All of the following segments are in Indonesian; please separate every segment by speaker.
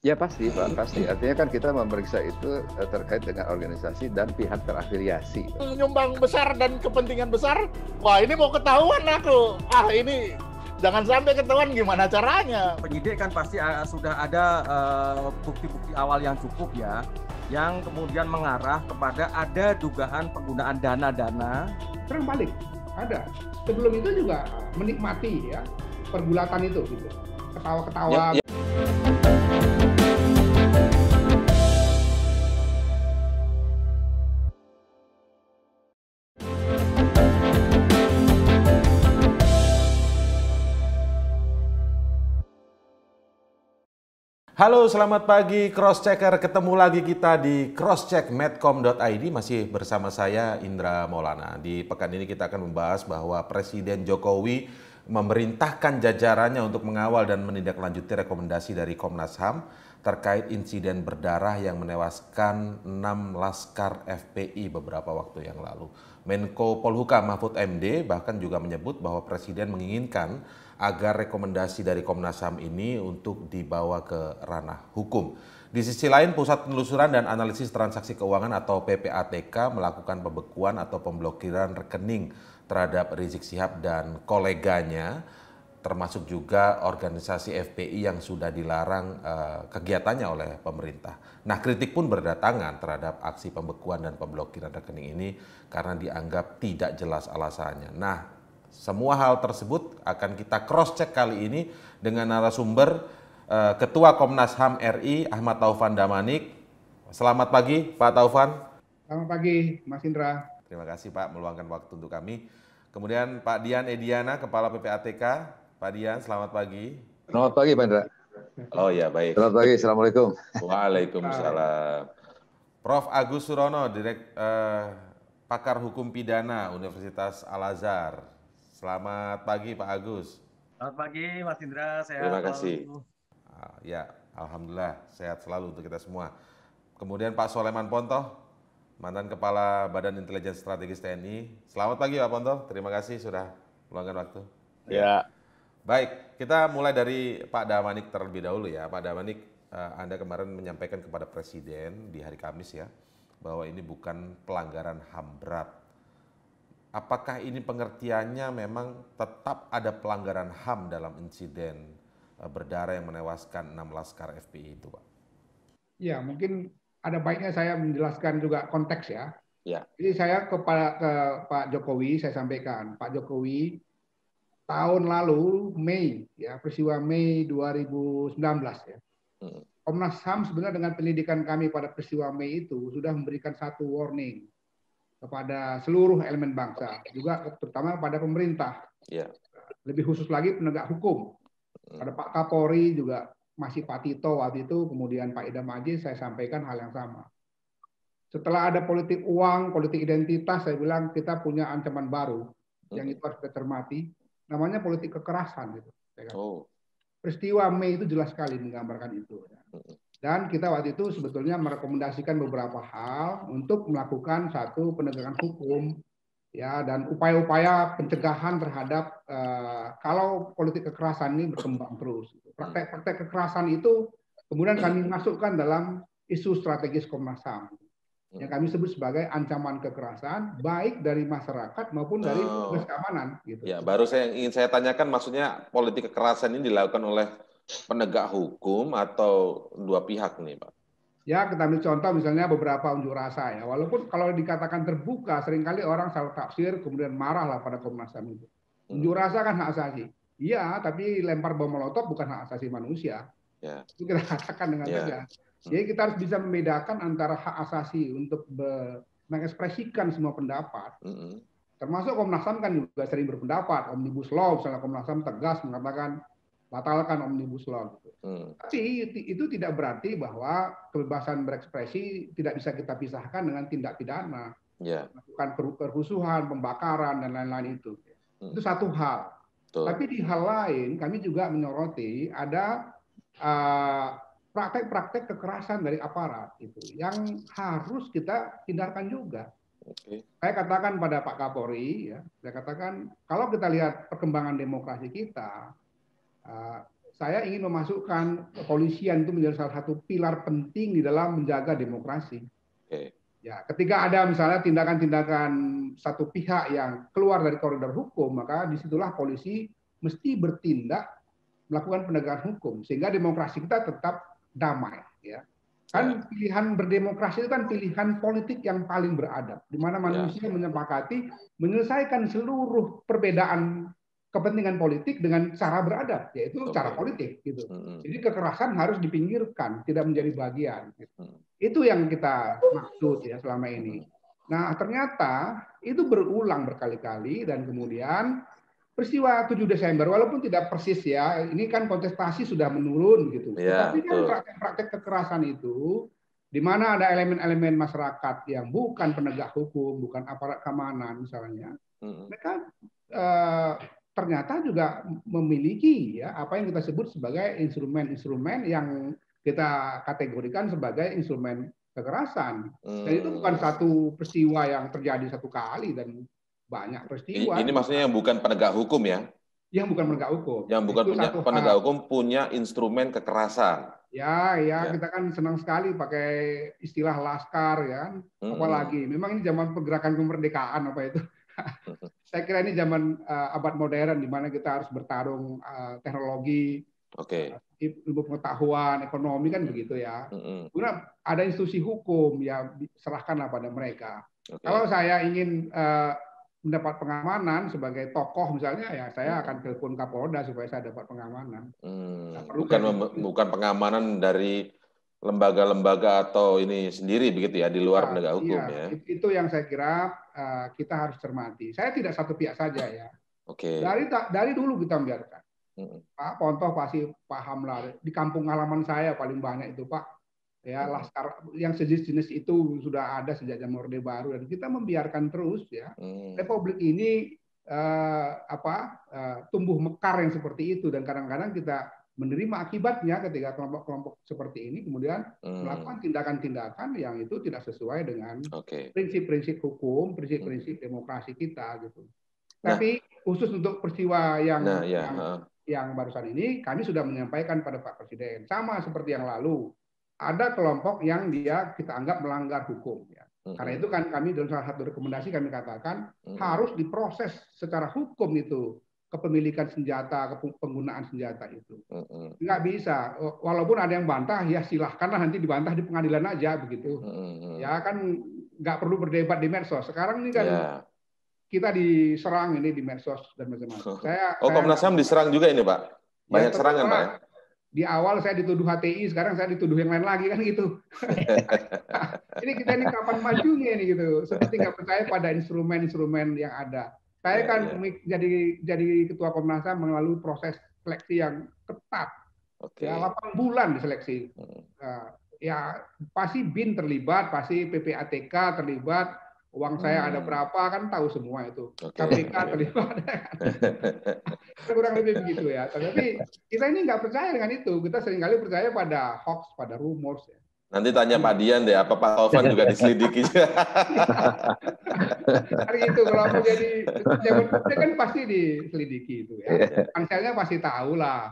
Speaker 1: Ya pasti Pak, pasti. Artinya kan kita memeriksa itu eh, terkait dengan organisasi dan pihak
Speaker 2: terafiliasi.
Speaker 3: Nyumbang besar dan kepentingan besar, wah ini mau ketahuan aku. Ah ini jangan sampai ketahuan gimana caranya.
Speaker 2: Penyidik kan pasti eh, sudah ada eh, bukti-bukti uh, awal yang cukup ya, yang kemudian mengarah kepada ada dugaan penggunaan dana-dana.
Speaker 4: Terang balik, ada. Sebelum itu juga menikmati ya pergulatan itu gitu. Ketawa-ketawa. Ya,
Speaker 2: ya.
Speaker 5: Halo, selamat pagi Cross Checker. Ketemu lagi kita di crosscheckmedcom.id masih bersama saya Indra Maulana. Di pekan ini kita akan membahas bahwa Presiden Jokowi memerintahkan jajarannya untuk mengawal dan menindaklanjuti rekomendasi dari Komnas HAM terkait insiden berdarah yang menewaskan 6 laskar FPI beberapa waktu yang lalu. Menko Polhukam Mahfud MD bahkan juga menyebut bahwa Presiden menginginkan agar rekomendasi dari Komnas HAM ini untuk dibawa ke ranah hukum. Di sisi lain, Pusat Penelusuran dan Analisis Transaksi Keuangan atau PPATK melakukan pembekuan atau pemblokiran rekening terhadap Rizik Sihab dan koleganya, termasuk juga organisasi FPI yang sudah dilarang uh, kegiatannya oleh pemerintah. Nah, kritik pun berdatangan terhadap aksi pembekuan dan pemblokiran rekening ini karena dianggap tidak jelas alasannya. Nah, semua hal tersebut akan kita cross check kali ini dengan narasumber eh, Ketua Komnas HAM RI Ahmad Taufan Damanik. Selamat pagi Pak Taufan. Selamat pagi Mas Indra. Terima kasih Pak meluangkan waktu untuk kami. Kemudian Pak Dian Ediana Kepala PPATK. Pak Dian, selamat pagi.
Speaker 1: Selamat pagi Pak Indra. Oh ya baik. Selamat pagi, assalamualaikum. Waalaikumsalam.
Speaker 5: Prof Agus Surono, direk, eh, pakar hukum pidana Universitas Al Azhar. Selamat pagi Pak Agus.
Speaker 2: Selamat pagi Mas Indra, sehat Terima kasih. Selalu.
Speaker 5: Ah, ya, Alhamdulillah sehat selalu untuk kita semua. Kemudian Pak Soleman Ponto, mantan Kepala Badan Intelijen Strategis TNI. Selamat pagi Pak Ponto. terima kasih sudah meluangkan waktu. Ya. Baik, kita mulai dari Pak Damanik terlebih dahulu ya. Pak Damanik, eh, Anda kemarin menyampaikan kepada Presiden di hari Kamis ya, bahwa ini bukan pelanggaran HAM berat apakah ini pengertiannya memang tetap ada pelanggaran HAM dalam insiden e, berdarah yang menewaskan 6 laskar FPI itu, Pak?
Speaker 4: Ya, mungkin ada baiknya saya menjelaskan juga konteks ya. ya. Jadi saya ke Pak, ke Pak Jokowi saya sampaikan, Pak Jokowi tahun lalu Mei ya, peristiwa Mei 2019 ya. Hmm. Komnas HAM sebenarnya dengan penyelidikan kami pada peristiwa Mei itu sudah memberikan satu warning kepada seluruh elemen bangsa, juga terutama kepada pemerintah. Ya. Lebih khusus lagi penegak hukum. Pada hmm. Pak Kapolri juga masih Pak Tito waktu itu, kemudian Pak Idam Aziz saya sampaikan hal yang sama. Setelah ada politik uang, politik identitas, saya bilang kita punya ancaman baru hmm. yang itu harus kita cermati. Namanya politik kekerasan gitu. Oh. Peristiwa Mei itu jelas sekali menggambarkan itu. Ya. Hmm. Dan kita waktu itu sebetulnya merekomendasikan beberapa hal untuk melakukan satu penegakan hukum ya dan upaya-upaya pencegahan terhadap uh, kalau politik kekerasan ini berkembang terus. Gitu. Praktek-praktek kekerasan itu kemudian kami masukkan dalam isu strategis Komnas HAM yang kami sebut sebagai ancaman kekerasan baik dari masyarakat maupun dari oh. keamanan
Speaker 5: gitu. Ya, baru saya ingin saya tanyakan maksudnya politik kekerasan ini dilakukan oleh penegak hukum atau dua pihak nih Pak?
Speaker 4: Ya, kita ambil contoh misalnya beberapa unjuk rasa ya. Walaupun kalau dikatakan terbuka, seringkali orang salah tafsir, kemudian marahlah pada Komnas HAM itu. Hmm. Unjuk rasa kan hak asasi. Iya, tapi lempar bom molotov bukan hak asasi manusia. Ya. Itu kita katakan dengan ya. tegas. Jadi kita harus bisa membedakan antara hak asasi untuk mengekspresikan semua pendapat, hmm. termasuk Komnas HAM kan juga sering berpendapat, Omnibus Law misalnya Komnas HAM tegas mengatakan batalkan omnibus law. Gitu. Hmm. Tapi itu tidak berarti bahwa kebebasan berekspresi tidak bisa kita pisahkan dengan tindak pidana, yeah. melakukan kerusuhan, pembakaran dan lain-lain itu. Hmm. Itu satu hal. Tuh. Tapi di hal lain kami juga menyoroti ada praktek ah, praktek-praktek kekerasan dari aparat itu yang harus kita hindarkan juga. Okay. Saya katakan pada Pak Kapolri, ya, saya katakan kalau kita lihat perkembangan demokrasi kita, Eh, saya ingin memasukkan kepolisian itu menjadi salah satu pilar penting di dalam menjaga demokrasi.
Speaker 1: Okay. Ya,
Speaker 4: ketika ada misalnya tindakan-tindakan satu pihak yang keluar dari koridor hukum, maka disitulah polisi mesti bertindak melakukan penegakan hukum sehingga demokrasi kita tetap damai. Ya, kan ya. pilihan berdemokrasi itu kan pilihan politik yang paling beradab, di mana ya. manusia ya. menyepakati menyelesaikan seluruh perbedaan kepentingan politik dengan cara beradab, yaitu okay. cara politik gitu. Hmm. Jadi kekerasan harus dipinggirkan, tidak menjadi bagian. Gitu. Hmm. Itu yang kita maksud ya selama ini. Nah ternyata itu berulang berkali-kali dan kemudian peristiwa 7 Desember, walaupun tidak persis ya, ini kan kontestasi sudah menurun gitu. Ya, Tapi kan praktek-praktek kekerasan itu di mana ada elemen-elemen masyarakat yang bukan penegak hukum, bukan aparat keamanan misalnya, hmm. mereka uh, ternyata juga memiliki ya apa yang kita sebut sebagai instrumen-instrumen yang kita kategorikan sebagai instrumen kekerasan. Hmm. Dan itu bukan hmm. satu peristiwa yang terjadi satu kali dan banyak peristiwa. Ini,
Speaker 5: maksudnya yang bukan penegak hukum ya?
Speaker 4: Yang bukan penegak hukum. Yang
Speaker 5: bukan punya penegak hukum punya instrumen kekerasan.
Speaker 4: Ya, ya, ya, kita kan senang sekali pakai istilah laskar ya, hmm. apalagi. Memang ini zaman pergerakan kemerdekaan apa itu. Saya kira ini zaman uh, abad modern di mana kita harus bertarung uh, teknologi, Oke. uh, Ilmu pengetahuan, ekonomi kan begitu ya. Mm-hmm. ada institusi hukum ya serahkanlah pada mereka. Okay. Kalau saya ingin uh, mendapat pengamanan sebagai tokoh misalnya ya saya akan telepon Kapolda supaya saya dapat pengamanan.
Speaker 5: Hmm. bukan bukan pengamanan dari lembaga-lembaga atau ini sendiri begitu ya di luar ya, penegak hukum iya, ya.
Speaker 4: Itu yang saya kira uh, kita harus cermati. Saya tidak satu pihak saja ya.
Speaker 5: Oke. Okay. Dari
Speaker 4: dari dulu kita membiarkan. Hmm. Pak Pontoh pasti paham lah. Di kampung halaman saya paling banyak itu Pak. Ya hmm. laskar yang sejenis-jenis itu sudah ada sejak zaman Orde Baru dan kita membiarkan terus ya. Hmm. Republik ini uh, apa uh, tumbuh mekar yang seperti itu dan kadang-kadang kita menerima akibatnya ketika kelompok-kelompok seperti ini kemudian hmm. melakukan tindakan-tindakan yang itu tidak sesuai dengan prinsip-prinsip okay. hukum, prinsip-prinsip hmm. demokrasi kita gitu. Nah. Tapi khusus untuk peristiwa yang nah, ya. yang, uh. yang barusan ini kami sudah menyampaikan pada Pak Presiden sama seperti yang lalu ada kelompok yang dia kita anggap melanggar hukum ya. Hmm. Karena itu kan kami dalam salah satu rekomendasi kami katakan hmm. harus diproses secara hukum itu kepemilikan senjata, penggunaan senjata itu. mm Nggak bisa. Walaupun ada yang bantah, ya silahkanlah nanti dibantah di pengadilan aja begitu. Ya kan nggak perlu berdebat di medsos. Sekarang ini kan yeah. kita diserang ini di medsos dan macam-macam.
Speaker 5: Saya, oh saya, Komnas HAM diserang juga ini Pak? Ya, Banyak ya, serangan Pak
Speaker 4: Di awal saya dituduh HTI, sekarang saya dituduh yang lain lagi kan gitu. ini kita ini kapan majunya ini gitu. Seperti nggak percaya pada instrumen-instrumen yang ada. Saya kan ya. jadi jadi ketua Komnas HAM melalui proses seleksi yang ketat. Okay. Ya, 8 bulan diseleksi. Hmm. Ya, ya pasti BIN terlibat, pasti PPATK terlibat, uang hmm. saya ada hmm. berapa kan tahu semua itu. Okay. KPK terlibat. Ya kan. Kurang lebih begitu ya. Tapi kita ini nggak percaya dengan itu. Kita seringkali percaya pada hoax, pada rumors. Ya.
Speaker 5: Nanti tanya Pak Dian deh, apa Pak Taufan juga diselidiki.
Speaker 1: Hari kan itu kalau
Speaker 4: mau jadi pejabat publik kan pasti diselidiki itu ya. Iya. Panselnya pasti tahu lah.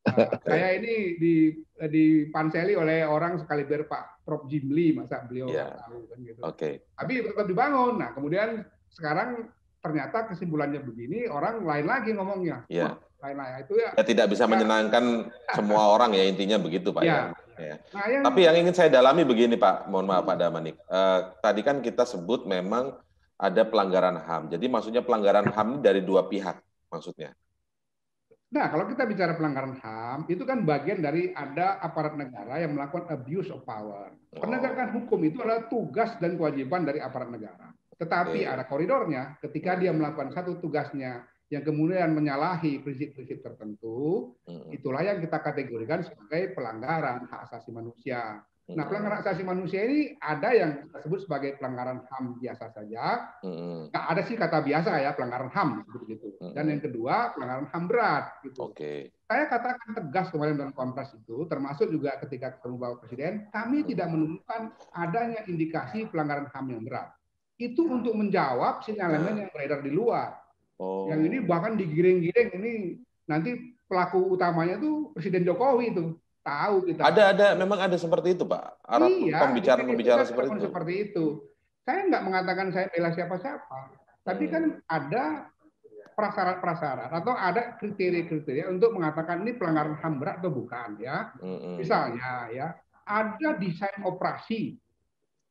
Speaker 5: Nah, saya
Speaker 4: ini di dipanseli oleh orang sekaliber Pak Prof Jimli masa beliau yeah.
Speaker 5: tahu kan gitu. Oke. Okay.
Speaker 4: Tapi tetap dibangun. Nah, kemudian sekarang ternyata kesimpulannya begini, orang lain lagi ngomongnya. Yeah. Iya. Lain-lain ya, itu ya. ya.
Speaker 5: Tidak bisa menyenangkan semua orang ya intinya begitu Pak. Yeah. Ya. Ya. Nah, yang... Tapi yang ingin saya dalami begini Pak, mohon maaf Pak Damanik. Uh, tadi kan kita sebut memang ada pelanggaran HAM. Jadi maksudnya pelanggaran HAM dari dua pihak maksudnya.
Speaker 4: Nah, kalau kita bicara pelanggaran HAM, itu kan bagian dari ada aparat negara yang melakukan abuse of power. Oh. Penegakan hukum itu adalah tugas dan kewajiban dari aparat negara. Tetapi okay. ada koridornya ketika dia melakukan satu tugasnya yang kemudian menyalahi prinsip-prinsip tertentu, hmm. itulah yang kita kategorikan sebagai pelanggaran hak asasi manusia. Nah, iya. pelanggaran asasi manusia ini ada yang disebut sebagai pelanggaran HAM biasa saja. Mm. Nah, ada sih kata biasa ya, pelanggaran HAM begitu gitu. Dan yang kedua, pelanggaran HAM berat gitu. Oke. Okay. Saya katakan tegas kemarin dalam kompres itu, termasuk juga ketika ketemu Bapak Presiden, kami mm. tidak menemukan adanya indikasi pelanggaran HAM yang berat. Itu untuk menjawab sinyalemen hmm. yang beredar di luar.
Speaker 1: Oh.
Speaker 5: Yang
Speaker 4: ini bahkan digiring-giring ini nanti pelaku utamanya itu Presiden Jokowi itu tahu kita. Ada
Speaker 5: ada memang ada seperti itu pak. Arah iya, pembicaraan pembicaraan seperti itu. Seperti
Speaker 4: itu. Saya nggak mengatakan saya bela siapa-siapa, tapi kan ada prasarat prasarat atau ada kriteria-kriteria untuk mengatakan ini pelanggaran ham berat atau bukan ya. hmm Misalnya ya ada desain operasi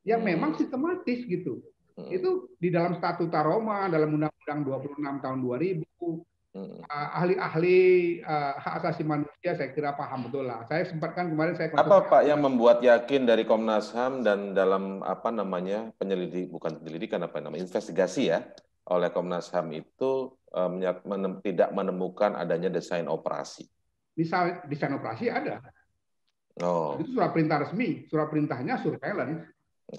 Speaker 4: yang hmm memang sistematis gitu. hmm Itu di dalam statuta Roma, dalam Undang-Undang 26 tahun 2000, Ah, ahli-ahli uh, hak asasi manusia saya kira paham betul lah. Saya sempatkan kemarin saya apa
Speaker 5: Pak yang membuat yakin dari Komnas HAM dan dalam apa namanya penyelidik bukan penyelidikan apa namanya investigasi ya oleh Komnas HAM itu um, menem, tidak menemukan adanya desain operasi.
Speaker 4: Misal desain operasi ada. Oh. Itu surat perintah resmi, surat perintahnya surveillance.
Speaker 5: Oke.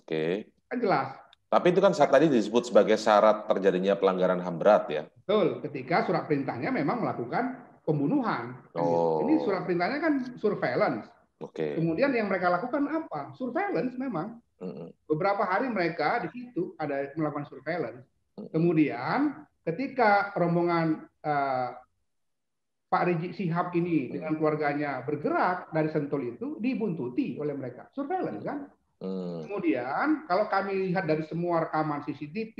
Speaker 5: Okay.
Speaker 4: Kan jelas
Speaker 5: tapi itu kan saat tadi disebut sebagai syarat terjadinya pelanggaran HAM berat ya.
Speaker 4: Betul, ketika surat perintahnya memang melakukan pembunuhan. Kan gitu. Oh. Ini surat perintahnya kan surveillance. Oke. Okay. Kemudian yang mereka lakukan apa? Surveillance memang. Beberapa hari mereka di situ ada melakukan surveillance. Kemudian ketika rombongan uh, Pak Rizik Sihab ini dengan keluarganya bergerak dari Sentul itu dibuntuti oleh mereka. Surveillance kan? Hmm. Kemudian kalau kami lihat dari semua rekaman CCTV,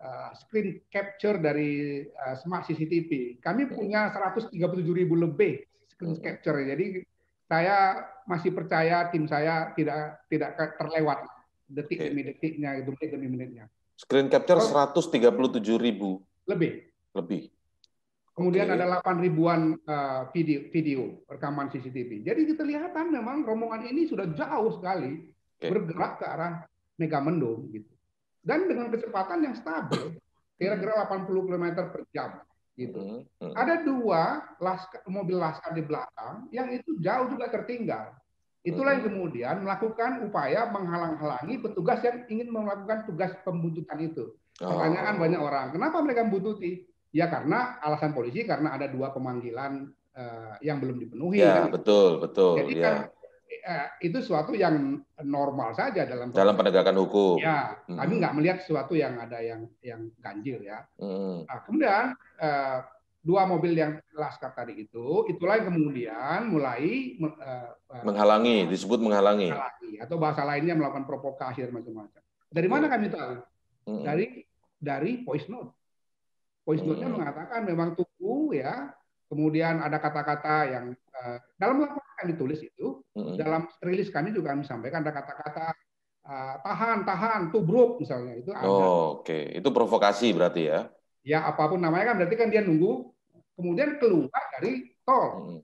Speaker 4: uh, eh, screen capture dari uh, smart CCTV, kami hmm. punya 137 ribu lebih screen hmm. capture. Jadi saya masih percaya tim saya tidak tidak terlewat detik okay. demi detiknya, detik demi menitnya.
Speaker 5: Screen capture so, 137 ribu. Lebih. Lebih.
Speaker 4: Kemudian okay. ada 8 ribuan uh, video, video rekaman CCTV. Jadi kita kelihatan memang rombongan ini sudah jauh sekali okay. bergerak ke arah megamendung gitu. Dan dengan kecepatan yang stabil kira-kira 80 km per jam gitu.
Speaker 2: Hmm, hmm. Ada
Speaker 4: dua laskar, mobil laskar di belakang yang itu jauh juga tertinggal. Itulah yang hmm. kemudian melakukan upaya menghalang-halangi petugas yang ingin melakukan tugas pembuntutan itu. Pertanyaan oh. banyak orang, kenapa mereka buntuti? Ya karena alasan polisi karena ada dua pemanggilan uh, yang belum dipenuhi. Ya
Speaker 5: kan? betul betul. Jadi ya. kan
Speaker 4: Eh, itu suatu yang normal saja dalam dalam penegakan hukum. Ya, hmm. kami nggak melihat sesuatu yang ada yang yang ganjil ya.
Speaker 5: Hmm. Nah,
Speaker 4: kemudian eh, dua mobil yang laskar tadi itu, itulah yang kemudian mulai menghalangi, eh,
Speaker 5: menghalangi, disebut menghalangi.
Speaker 4: menghalangi. Atau bahasa lainnya melakukan provokasi dan macam-macam. Dari mana kami tahu? Hmm. Dari dari voice note. Voice note-nya hmm. mengatakan memang tunggu ya. Kemudian ada kata-kata yang uh, dalam ditulis itu hmm. dalam rilis kami juga kami sampaikan ada kata-kata uh, tahan tahan tubruk misalnya itu Oh,
Speaker 5: oke. Okay. Itu provokasi berarti ya.
Speaker 4: Ya, apapun namanya kan berarti kan dia nunggu kemudian keluar dari tol. Hmm.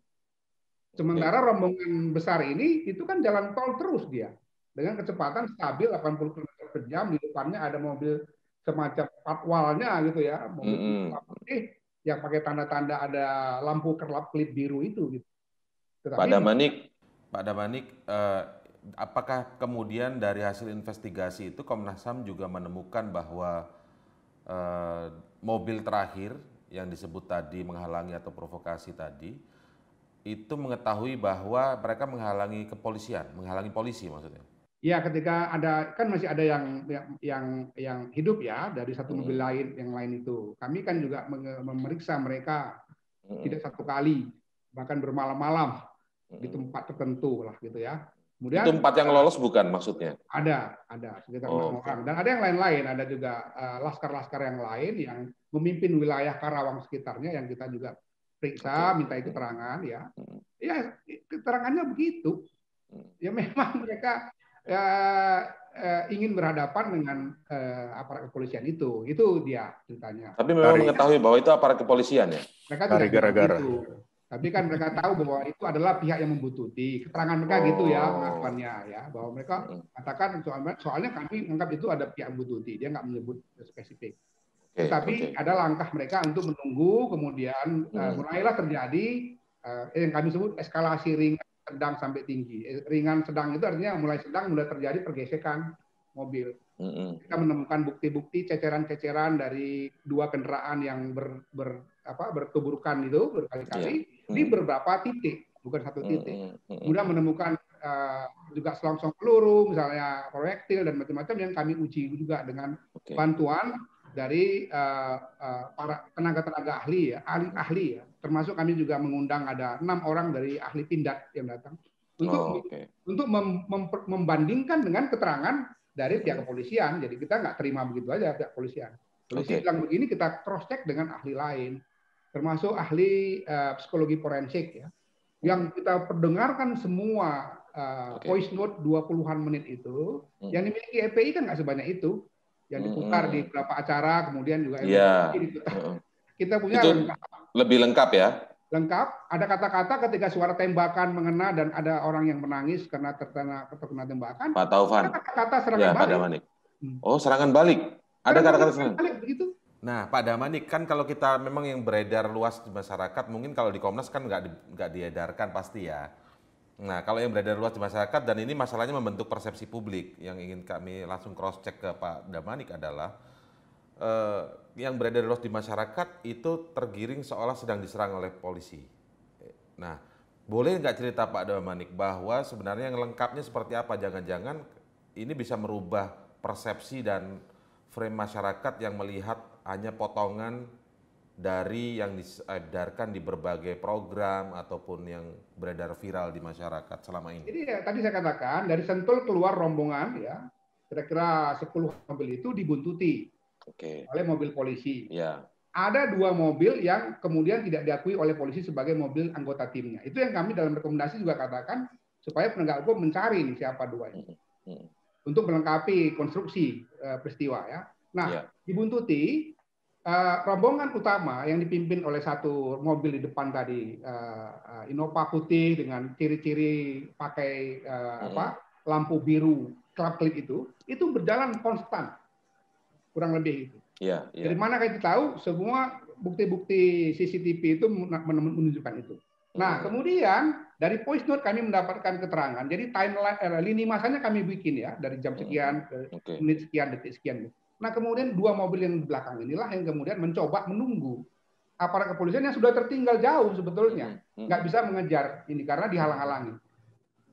Speaker 4: Sementara okay. rombongan besar ini itu kan jalan tol terus dia dengan kecepatan stabil 80 km per jam di depannya ada mobil semacam patwalnya gitu ya mobil -hmm. yang pakai tanda-tanda ada lampu kerlap klip biru itu gitu
Speaker 5: tetapi, Pak Damanik, Pak Damanik, eh, apakah kemudian dari hasil investigasi itu Komnas Ham juga menemukan bahwa eh, mobil terakhir yang disebut tadi menghalangi atau provokasi tadi itu mengetahui bahwa mereka menghalangi kepolisian, menghalangi polisi maksudnya.
Speaker 4: Ya, ketika ada kan masih ada yang yang yang hidup ya dari satu hmm. mobil lain yang lain itu. Kami kan juga memeriksa mereka hmm. tidak satu kali, bahkan bermalam-malam di tempat tertentu lah gitu ya. Kemudian itu empat yang eh, lolos
Speaker 5: bukan maksudnya?
Speaker 4: Ada, ada sekitar oh, enam oh, orang dan ada yang lain-lain, ada juga eh, laskar-laskar uh, yang lain yang memimpin wilayah Karawang sekitarnya yang kita juga periksa, minta keterangan ya. Ya keterangannya begitu. Ya memang mereka uh, uh, ingin berhadapan dengan uh, aparat kepolisian itu. Itu dia ceritanya. Tapi memang Dari,
Speaker 5: mengetahui bahwa itu aparat kepolisian ya. Mereka Gara.
Speaker 4: Tapi kan mereka tahu bahwa itu adalah pihak yang membutuhkan. Keterangan mereka gitu ya oh. pengakuannya ya bahwa mereka katakan hmm. soalnya, soalnya kami menganggap itu ada pihak membutuhkan. Dia nggak menyebut spesifik. Okay, Tetapi okay. ada langkah mereka untuk menunggu kemudian eh, hmm. uh, mulailah terjadi uh, yang kami sebut eskalasi ringan sedang sampai tinggi. Eh, ringan sedang itu artinya mulai sedang mulai terjadi pergesekan mobil. Hmm. hmm. Kita menemukan bukti-bukti ceceran-ceceran dari dua kendaraan yang ber, ber apa berkeburukan itu berkali-kali yeah. di hmm. beberapa titik bukan satu hmm, titik. Kemudian hmm, menemukan uh, juga selongsong peluru misalnya proyektil dan macam-macam yang kami uji juga dengan okay. bantuan dari uh, uh, para tenaga-tenaga ahli ya, ahli-ahli ya. Termasuk kami juga mengundang ada enam orang dari ahli tindak yang datang untuk oh, okay. untuk mem, mem, membandingkan dengan keterangan dari pihak kepolisian. Jadi kita nggak terima begitu aja pihak kepolisian. Polisi okay. bilang begini, kita cross check dengan ahli lain termasuk ahli uh, psikologi forensik ya, yang kita perdengarkan semua uh, eh, okay. voice note 20-an menit itu, hmm. yang dimiliki EPI kan nggak sebanyak itu, yang hmm, diputar hmm. di hmm. beberapa acara, kemudian juga iya. EPI yeah. Gitu. Hmm, hmm. Kita punya itu lengkap.
Speaker 5: lebih lengkap ya?
Speaker 4: Lengkap. Ada kata-kata ketika suara tembakan mengena dan ada orang yang menangis karena terkena terkena tembakan. Pak Taufan. Kata-kata
Speaker 5: serangan ya, balik. Hmm. Oh, serangan balik. Ada kata-kata serangan balik begitu. Nah, Pak Damani kan kalau kita memang yang beredar luas di masyarakat, mungkin kalau di Komnas kan nggak di, nggak diedarkan pasti ya. Nah, kalau yang beredar luas di masyarakat dan ini masalahnya membentuk persepsi publik, yang ingin kami langsung cross check ke Pak Damanik adalah eh, yang beredar luas di masyarakat itu tergiring seolah sedang diserang oleh polisi. Nah, boleh nggak cerita Pak Damanik bahwa sebenarnya yang lengkapnya seperti apa? Jangan-jangan ini bisa merubah persepsi dan frame masyarakat yang melihat hanya potongan dari yang diedarkan di berbagai program ataupun yang beredar viral di masyarakat selama ini.
Speaker 4: Jadi ya, tadi saya katakan dari Sentul keluar rombongan ya kira-kira 10 mobil itu dibuntuti okay. oleh mobil polisi. Yeah. Ada dua mobil yang kemudian tidak diakui oleh polisi sebagai mobil anggota timnya. Itu yang kami dalam rekomendasi juga katakan supaya penegak hukum mencari nih siapa dua ini mm -hmm. untuk melengkapi konstruksi uh, peristiwa ya. Nah yeah. dibuntuti uh, rombongan utama yang dipimpin oleh satu mobil di depan tadi uh, Innova putih dengan ciri-ciri pakai apa hmm. lampu biru klap klip itu itu berjalan konstan kurang lebih gitu. iya, iya. itu. Ya, ya. Dari mana kita tahu semua bukti-bukti CCTV itu menunjukkan itu. Nah, hmm. kemudian dari voice note kami mendapatkan keterangan. Jadi timeline lini masanya kami bikin ya dari jam hmm. sekian ke menit sekian detik sekian. Gitu. Nah kemudian dua mobil yang di belakang inilah yang kemudian mencoba menunggu aparat kepolisian yang sudah tertinggal jauh sebetulnya, hmm, hmm. nggak bisa mengejar ini karena dihalang-halangi.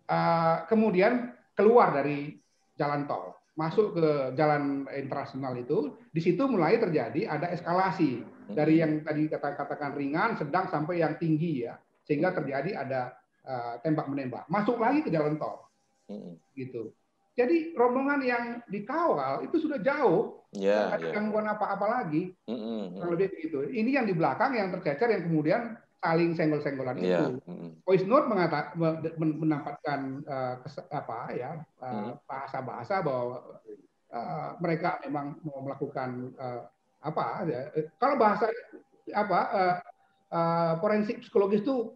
Speaker 4: Uh, kemudian keluar dari jalan tol, masuk ke jalan internasional itu, di situ mulai terjadi ada eskalasi hmm. dari yang tadi kata katakan ringan, sedang sampai yang tinggi ya, sehingga terjadi ada uh, eh, tembak menembak. Masuk lagi ke jalan tol, gitu. Jadi rombongan yang dikawal itu sudah jauh, yeah, ada yeah. gangguan apa-apa lagi, mm -hmm. lebih begitu. Ini yang di belakang yang tercecer yang kemudian saling senggol-senggolan yeah. itu. Voice note mengata, mendapatkan uh, eh, apa ya eh, bahasa-bahasa bahwa uh, mereka memang mau melakukan uh, apa? Ya. Kalau bahasa apa uh, uh, forensik psikologis itu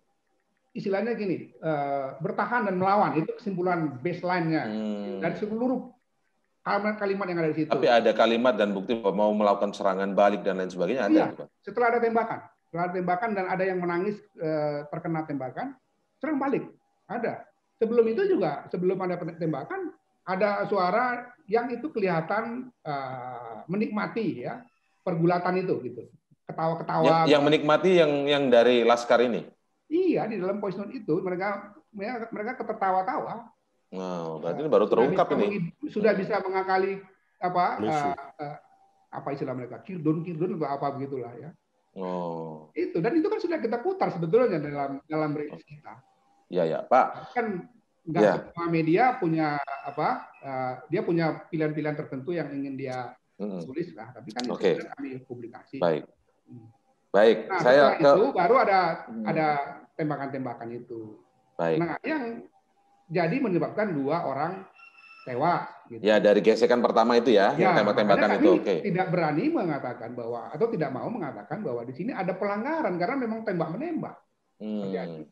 Speaker 4: istilahnya gini, eh, bertahan dan melawan itu kesimpulan baseline-nya hmm. dari seluruh kalimat-kalimat yang ada di situ. Tapi
Speaker 5: ada kalimat dan bukti bahwa mau melakukan serangan balik dan lain sebagainya ada. Iya. Gitu,
Speaker 4: setelah ada tembakan, setelah ada tembakan dan ada yang menangis eh, terkena tembakan, serang balik ada. Sebelum itu juga, sebelum ada tembakan, ada suara yang itu kelihatan eh, menikmati ya pergulatan itu gitu, ketawa-ketawa. Yang, yang
Speaker 5: menikmati yang yang dari laskar ini
Speaker 4: dia di dalam voice itu mereka ya, mereka ketertawa-tawa.
Speaker 5: Wow, berarti ini baru terungkap sudah ini.
Speaker 4: Sudah bisa mengakali apa uh, uh, apa istilah mereka kirdon kirdon atau apa begitulah ya.
Speaker 5: Oh.
Speaker 4: Itu dan itu kan sudah kita putar sebetulnya dalam dalam rilis kita.
Speaker 5: Iya ya Pak.
Speaker 4: Kan nggak ya. semua media punya apa uh, dia punya pilihan-pilihan tertentu yang ingin dia tulis lah. Tapi kan okay. itu
Speaker 5: kami publikasi. Baik. Hmm. Baik. Nah, saya ke... itu baru ada hmm. ada
Speaker 4: tembakan-tembakan itu. Baik. Nah, yang jadi menyebabkan dua orang tewas.
Speaker 5: Gitu. Ya, dari gesekan pertama itu ya, ya tembak-tembakan itu. Oke.
Speaker 4: Tidak berani mengatakan bahwa atau tidak mau mengatakan bahwa di sini ada pelanggaran karena memang tembak menembak
Speaker 1: hmm.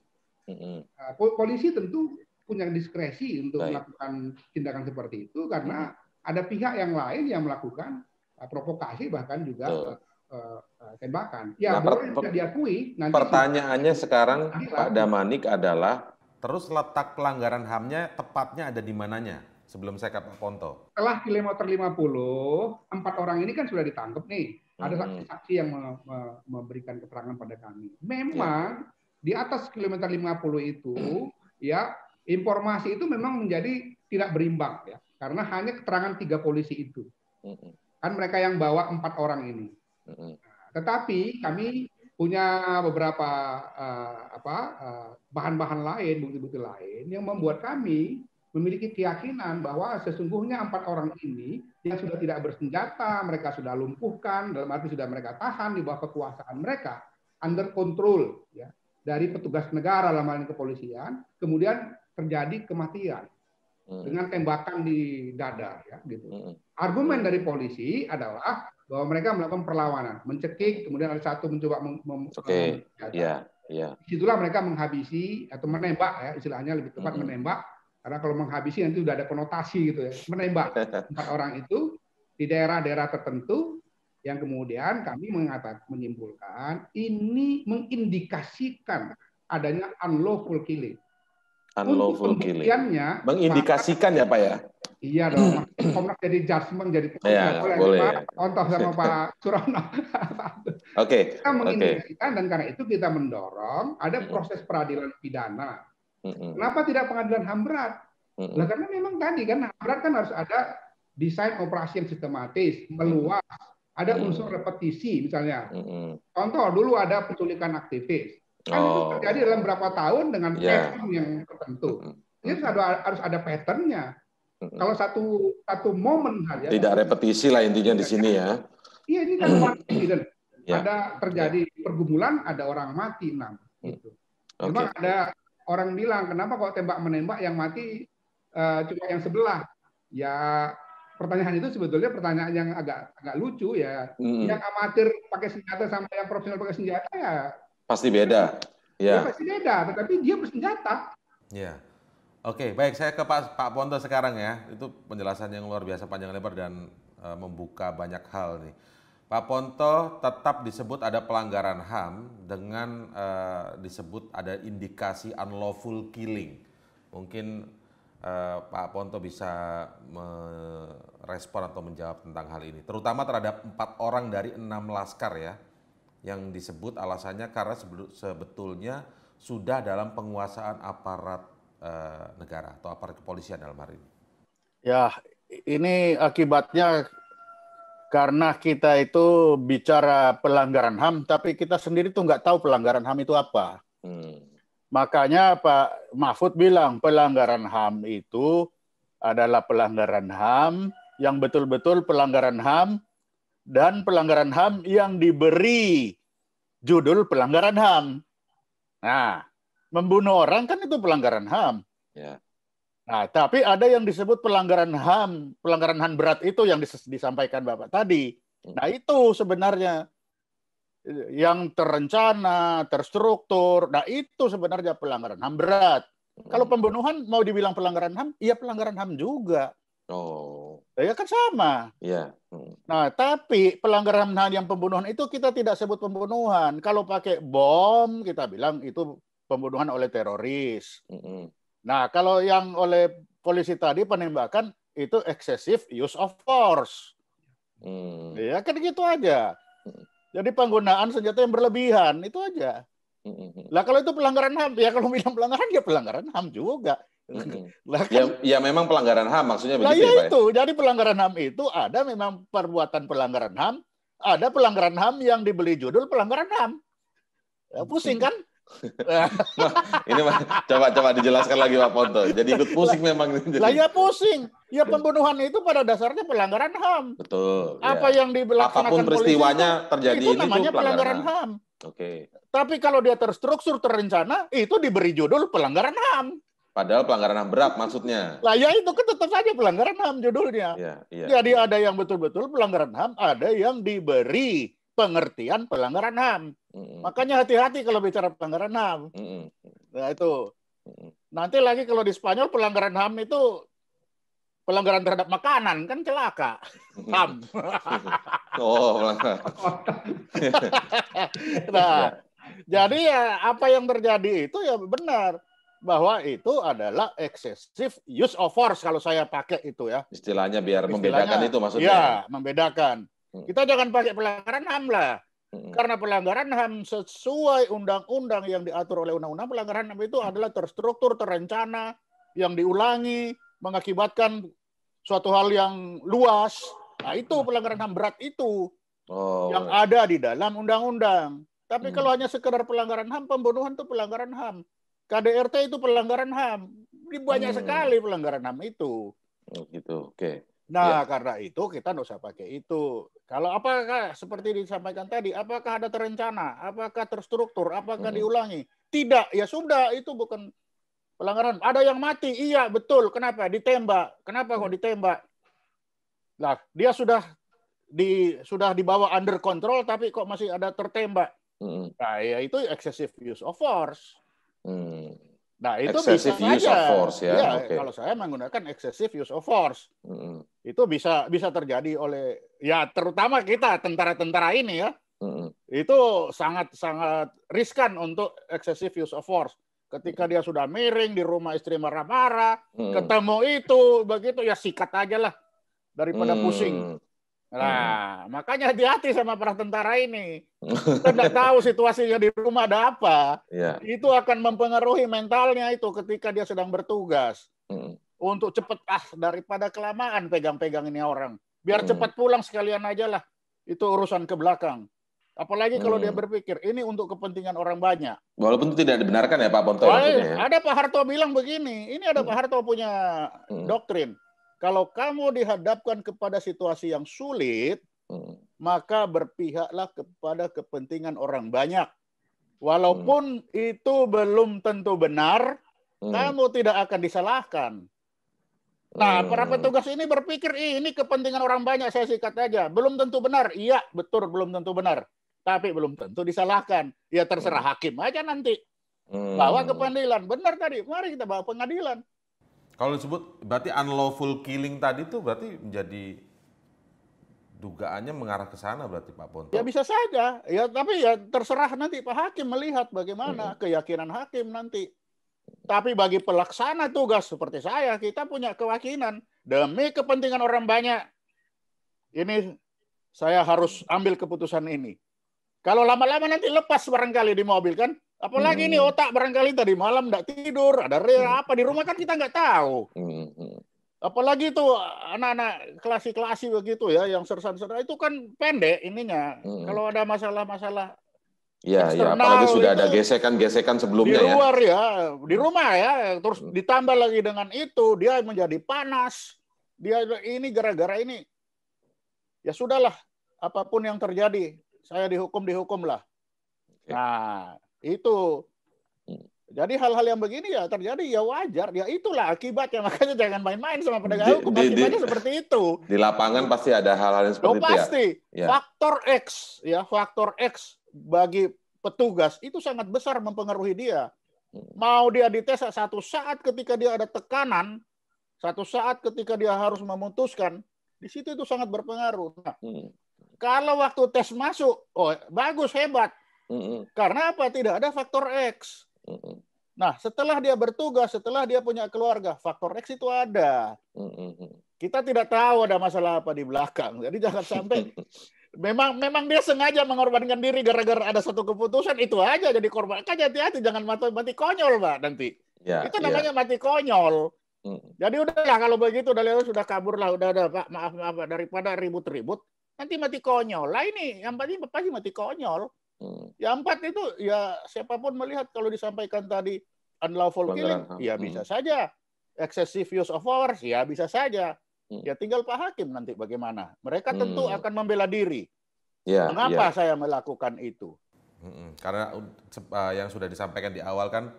Speaker 1: Hmm.
Speaker 4: Nah, polisi tentu punya diskresi untuk Baik. melakukan tindakan seperti itu karena hmm. ada pihak yang lain yang melakukan eh, provokasi bahkan juga Tuh. Eh, eh, tembakan. Ya, nah, boleh per, diakui. Nanti pertanyaannya
Speaker 5: sekarang adilah. Pak Damanik adalah terus letak pelanggaran HAM-nya tepatnya ada di mananya? Sebelum saya ke Pak Ponto.
Speaker 4: Setelah kilometer 50, empat orang ini kan sudah ditangkap nih. Ada saksi-saksi hmm. yang me me memberikan keterangan pada kami. Iya. Memang ya. di atas kilometer 50 itu ya informasi itu memang menjadi tidak berimbang ya karena hanya keterangan tiga polisi itu. Hmm. Kan mereka yang bawa empat orang ini. Tetapi kami punya beberapa uh, apa uh, bahan-bahan lain, bukti-bukti lain yang membuat kami memiliki keyakinan bahwa sesungguhnya empat orang ini yang sudah tidak bersenjata, mereka sudah lumpuhkan, dalam arti sudah mereka tahan di bawah kekuasaan mereka, under control ya, dari petugas negara dalam hal ini kepolisian, kemudian terjadi kematian mm. dengan tembakan di dada ya gitu. Argumen dari polisi adalah bahwa mereka melakukan perlawanan, mencekik, kemudian ada satu mencoba mem, Oke. okay. yeah. yeah. Disitulah mereka menghabisi atau menembak ya istilahnya lebih tepat mm -hmm. menembak karena kalau menghabisi nanti sudah ada konotasi gitu ya menembak empat orang itu di daerah-daerah tertentu yang kemudian kami mengatakan menyimpulkan ini mengindikasikan adanya unlawful killing.
Speaker 5: Unlawful killing. Mengindikasikan ya Pak ya?
Speaker 4: Iya dong. Komnas jadi judgement jadi tidak ya, boleh, boleh. Pak. Contoh sama Pak Surono.
Speaker 5: Oke. okay. Kita menginginkan
Speaker 4: okay. dan karena itu kita mendorong ada proses peradilan pidana. Kenapa tidak pengadilan ham berat? Nah, karena memang tadi kan ham berat kan harus ada desain operasi yang sistematis, meluas, ada unsur repetisi misalnya. Contoh dulu ada penculikan aktivis. Kan oh. itu terjadi dalam berapa tahun dengan yeah. Iya. yang tertentu. Jadi harus ada, harus ada patternnya. Kalau satu satu momen saja. Tidak
Speaker 5: repetisi lah intinya di sini ya.
Speaker 4: Iya ini kan mati dan Ya. Ada terjadi ya. pergumulan, ada orang mati enam. Mm. Gitu. Okay. ada orang bilang kenapa kok tembak menembak yang mati uh, cuma yang sebelah? Ya pertanyaan itu sebetulnya pertanyaan yang agak agak lucu ya. Hmm. Yang amatir pakai senjata sama yang profesional pakai senjata ya.
Speaker 5: Pasti beda. Ya. ya pasti
Speaker 4: beda, tetapi dia bersenjata.
Speaker 5: Ya. Oke, baik saya ke Pak, Pak Ponto sekarang ya. Itu penjelasan yang luar biasa panjang lebar dan e, membuka banyak hal nih. Pak Ponto tetap disebut ada pelanggaran HAM dengan e, disebut ada indikasi unlawful killing. Mungkin e, Pak Ponto bisa merespon atau menjawab tentang hal ini, terutama terhadap empat orang dari enam laskar ya, yang disebut alasannya karena sebetulnya sudah dalam penguasaan aparat Eh, negara atau aparat kepolisian dalam hari ini?
Speaker 3: Ya, ini akibatnya karena kita itu bicara pelanggaran HAM, tapi kita sendiri tuh nggak tahu pelanggaran HAM itu apa. Hmm. Makanya Pak Mahfud bilang pelanggaran HAM itu adalah pelanggaran HAM yang betul-betul pelanggaran HAM dan pelanggaran HAM yang diberi judul pelanggaran HAM. Nah, membunuh orang kan itu pelanggaran HAM. Ya. Nah, tapi ada yang disebut pelanggaran HAM, pelanggaran HAM berat itu yang disampaikan Bapak tadi. Hmm. Nah, itu sebenarnya yang terencana, terstruktur. Nah, itu sebenarnya pelanggaran HAM berat. Hmm. Kalau pembunuhan mau dibilang pelanggaran HAM, iya pelanggaran HAM juga. Oh. Ya kan sama. Iya. Nah, tapi pelanggaran HAM yang pembunuhan itu kita tidak sebut pembunuhan. Kalau pakai bom kita bilang itu pembunuhan oleh teroris. Mm -hmm. Nah, kalau yang oleh polisi tadi penembakan itu excessive use of force. Mm. Ya kan gitu aja. Mm. Jadi penggunaan senjata yang berlebihan itu aja. Lah kalau itu pelanggaran HAM, ya kalau bilang pelanggaran ya pelanggaran HAM juga.
Speaker 5: Lah ya, kan, ya, ya memang pelanggaran HAM maksudnya begitu nah, ya, Pak. Ya? itu.
Speaker 3: Jadi pelanggaran HAM itu ada memang perbuatan pelanggaran HAM, ada pelanggaran HAM yang dibeli judul pelanggaran HAM. Ya, pusing kan?
Speaker 5: Nah, ini coba coba dijelaskan lagi Pak Ponto. Jadi ikut pusing memang. Lah ya
Speaker 3: pusing. Ya pembunuhan itu pada dasarnya pelanggaran HAM.
Speaker 5: Betul. Ya. Apa ya. yang dilaksanakan Apapun peristiwanya polisi terjadi itu, itu namanya pelanggaran, pelanggaran HAM. Oke. Okay.
Speaker 3: Tapi kalau dia terstruktur terencana, itu diberi judul pelanggaran HAM.
Speaker 5: Padahal pelanggaran HAM berat maksudnya.
Speaker 3: Lah ya itu kan tetap saja pelanggaran HAM judulnya. Ya, ya. Jadi ada yang betul-betul pelanggaran HAM, ada yang diberi pengertian pelanggaran HAM. Mm. Makanya hati-hati kalau bicara pelanggaran HAM. Mm. Nah, itu. Nanti lagi kalau di Spanyol pelanggaran HAM itu pelanggaran terhadap makanan kan celaka. HAM.
Speaker 5: oh,
Speaker 3: Nah, ya. jadi ya apa yang terjadi itu ya benar bahwa itu adalah excessive use of force kalau saya pakai itu ya.
Speaker 5: Istilahnya biar Istilahnya, membedakan itu maksudnya. Ya,
Speaker 3: membedakan. Kita jangan pakai pelanggaran HAM lah. Karena pelanggaran HAM sesuai undang-undang yang diatur oleh undang-undang pelanggaran HAM itu adalah terstruktur, terencana, yang diulangi, mengakibatkan suatu hal yang luas. Nah, itu pelanggaran HAM berat itu
Speaker 5: oh. yang
Speaker 3: ada di dalam undang-undang. Tapi kalau hanya sekedar pelanggaran HAM, pembunuhan itu pelanggaran HAM. KDRT itu pelanggaran HAM. Ini banyak sekali pelanggaran HAM itu. Oh, gitu. Oke. Okay. Nah, ya. karena itu kita nggak usah pakai itu. Kalau apakah seperti disampaikan tadi, apakah ada terencana, apakah terstruktur, apakah hmm. diulangi? Tidak, ya sudah itu bukan pelanggaran. Ada yang mati, iya betul. Kenapa? Ditembak. Kenapa kok mm. ditembak? Lah, dia sudah di sudah dibawa under control tapi kok masih ada tertembak. Hmm. Nah, ya itu excessive use of force. Hmm. Nah itu excessive bisa use saja. of force ya. ya okay. Kalau saya menggunakan excessive use of force, mm. itu bisa bisa terjadi oleh ya terutama kita tentara-tentara ini ya, mm. itu sangat sangat riskan untuk excessive use of force. Ketika dia sudah miring di rumah istri marah-marah, mm. ketemu itu begitu ya sikat aja lah daripada mm. pusing. Nah, hmm. makanya hati-hati sama para tentara ini. Kita tidak tahu situasinya di rumah ada apa. Yeah. Itu akan mempengaruhi mentalnya itu ketika dia sedang bertugas. Hmm. Untuk cepat ah daripada kelamaan pegang-pegang ini orang. Biar hmm. cepat pulang sekalian aja lah. Itu urusan ke belakang. Apalagi kalau hmm. dia berpikir ini untuk kepentingan orang banyak.
Speaker 5: Walaupun itu tidak dibenarkan ya Pak Ponto. ya.
Speaker 3: Ada Pak Harto bilang begini, ini ada hmm. Pak Harto punya hmm. doktrin kalau kamu dihadapkan kepada situasi yang sulit, hmm. maka berpihaklah kepada kepentingan orang banyak. Walaupun hmm. itu belum tentu benar, hmm. kamu tidak akan disalahkan.
Speaker 5: Nah, hmm. para petugas
Speaker 3: ini berpikir, ini kepentingan orang banyak, saya sikat aja. Belum tentu benar. Iya, betul, belum tentu benar. Tapi belum tentu disalahkan. Ya terserah hmm. hakim aja nanti.
Speaker 5: Hmm. Bawa ke
Speaker 3: pengadilan. Benar tadi, mari kita bawa pengadilan.
Speaker 5: Kalau disebut berarti unlawful killing tadi itu berarti menjadi dugaannya mengarah ke sana berarti Pak Ponto.
Speaker 3: Ya bisa saja. Ya tapi ya terserah nanti Pak Hakim melihat bagaimana hmm. keyakinan hakim nanti. Tapi bagi pelaksana tugas seperti saya kita punya keyakinan demi kepentingan orang banyak. Ini saya harus ambil keputusan ini. Kalau lama-lama nanti lepas barangkali di mobil kan? Apalagi hmm. ini otak barangkali tadi malam tidak tidur, ada hmm. apa di rumah kan kita nggak tahu. Hmm. hmm. Apalagi itu anak-anak klasik-klasik begitu ya, yang sersan-sersan itu kan pendek ininya. Hmm. Kalau ada masalah-masalah
Speaker 5: Ya, ya, apalagi sudah ada gesekan-gesekan sebelumnya ya. Di luar
Speaker 3: ya. ya, di hmm. rumah ya, terus hmm. ditambah lagi dengan itu, dia menjadi panas. Dia ini gara-gara ini. Ya sudahlah, apapun yang terjadi, saya dihukum dihukum lah. Okay. Nah, itu. Jadi hal-hal yang begini ya terjadi ya wajar. Ya itulah akibatnya. Makanya jangan main-main sama penegak hukum. Akibatnya di, seperti itu.
Speaker 5: Di lapangan pasti ada hal-hal yang seperti oh, itu ya. pasti.
Speaker 3: ya. Faktor X ya, faktor X bagi petugas itu sangat besar mempengaruhi dia. Mau dia dites satu saat ketika dia ada tekanan, satu saat ketika dia harus memutuskan, di situ itu sangat berpengaruh. Nah, hmm. Kalau waktu tes masuk, oh bagus hebat. Mm-mm. Karena apa? Tidak ada faktor X. Mm-mm. Nah, setelah dia bertugas, setelah dia punya keluarga, faktor X itu ada. Mm-mm. Kita tidak tahu ada masalah apa di belakang. Jadi jangan sampai memang memang dia sengaja mengorbankan diri gara-gara ada satu keputusan itu aja jadi korban. Kan hati-hati jangan mati, mati konyol, Pak, nanti.
Speaker 5: Ya, itu ya. namanya
Speaker 3: ya. mati konyol. Jadi udahlah kalau begitu udah lewat sudah kabur lah udah ada Pak maaf maaf daripada ribut-ribut nanti mati konyol lah ini yang pasti pasti mati konyol Hmm. Ya empat itu ya siapapun melihat kalau disampaikan tadi unlawful Pelanggaran. killing, ya hmm. bisa saja. Excessive use of force, ya bisa saja. Hmm. Ya tinggal Pak Hakim nanti bagaimana. Mereka tentu hmm. akan membela diri.
Speaker 5: Ya, Mengapa ya.
Speaker 3: saya melakukan itu?
Speaker 5: Hmm, karena uh, yang sudah disampaikan di awal kan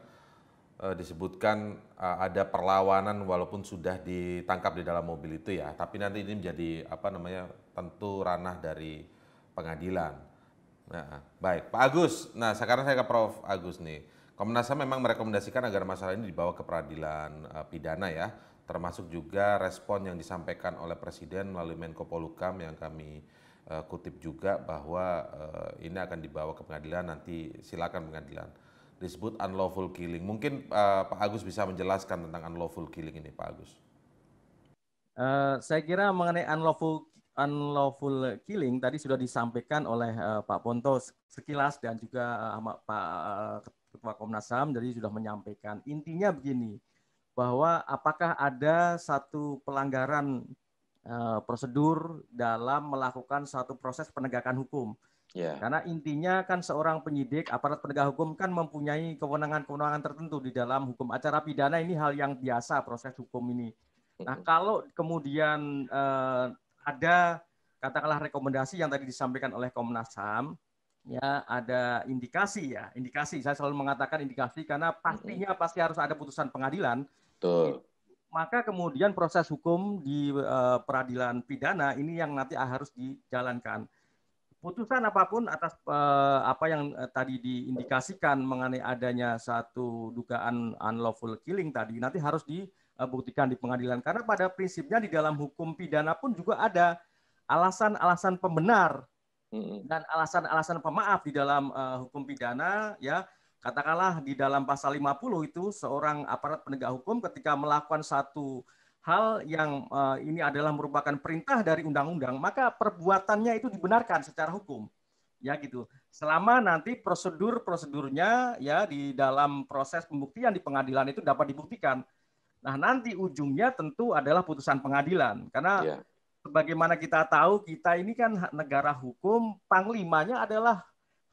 Speaker 5: uh, disebutkan uh, ada perlawanan walaupun sudah ditangkap di dalam mobil itu ya. Tapi nanti ini menjadi apa namanya tentu ranah dari pengadilan. Nah, baik, Pak Agus. Nah, sekarang saya ke Prof. Agus nih. Komnas HAM memang merekomendasikan agar masalah ini dibawa ke peradilan uh, pidana ya, termasuk juga respon yang disampaikan oleh Presiden melalui Menko Polukam yang kami uh, kutip juga bahwa uh, ini akan dibawa ke pengadilan nanti silakan pengadilan. Disebut unlawful killing. Mungkin uh, Pak Agus bisa menjelaskan tentang unlawful killing ini, Pak Agus. Uh, saya kira mengenai unlawful unlawful killing tadi sudah
Speaker 2: disampaikan oleh uh, Pak Ponto sekilas dan juga uh, Pak uh, Ketua Komnas HAM jadi sudah menyampaikan intinya begini bahwa apakah ada satu pelanggaran uh, prosedur dalam melakukan satu proses penegakan hukum. Yeah. Karena intinya kan seorang penyidik, aparat penegak hukum kan mempunyai kewenangan-kewenangan tertentu di dalam hukum acara pidana ini hal yang biasa proses hukum ini. Nah, kalau kemudian eh, ada katakanlah rekomendasi yang tadi disampaikan oleh Komnas HAM ya ada indikasi ya indikasi saya selalu mengatakan indikasi karena pastinya pasti harus ada putusan pengadilan Betul. maka kemudian proses hukum di uh, peradilan pidana ini yang nanti harus dijalankan putusan apapun atas uh, apa yang uh, tadi diindikasikan mengenai adanya satu dugaan unlawful killing tadi nanti harus di Eh, buktikan di pengadilan. Karena pada prinsipnya di dalam hukum pidana pun juga ada alasan-alasan pembenar dan alasan-alasan pemaaf di dalam uh, hukum pidana ya katakanlah di dalam pasal 50 itu seorang aparat penegak hukum ketika melakukan satu hal yang uh, ini adalah merupakan perintah dari undang-undang maka perbuatannya itu dibenarkan secara hukum ya gitu selama nanti prosedur prosedurnya ya di dalam proses pembuktian di pengadilan itu dapat dibuktikan Nah, nanti ujungnya tentu adalah putusan pengadilan karena yeah. sebagaimana kita tahu kita ini kan negara hukum, panglimanya adalah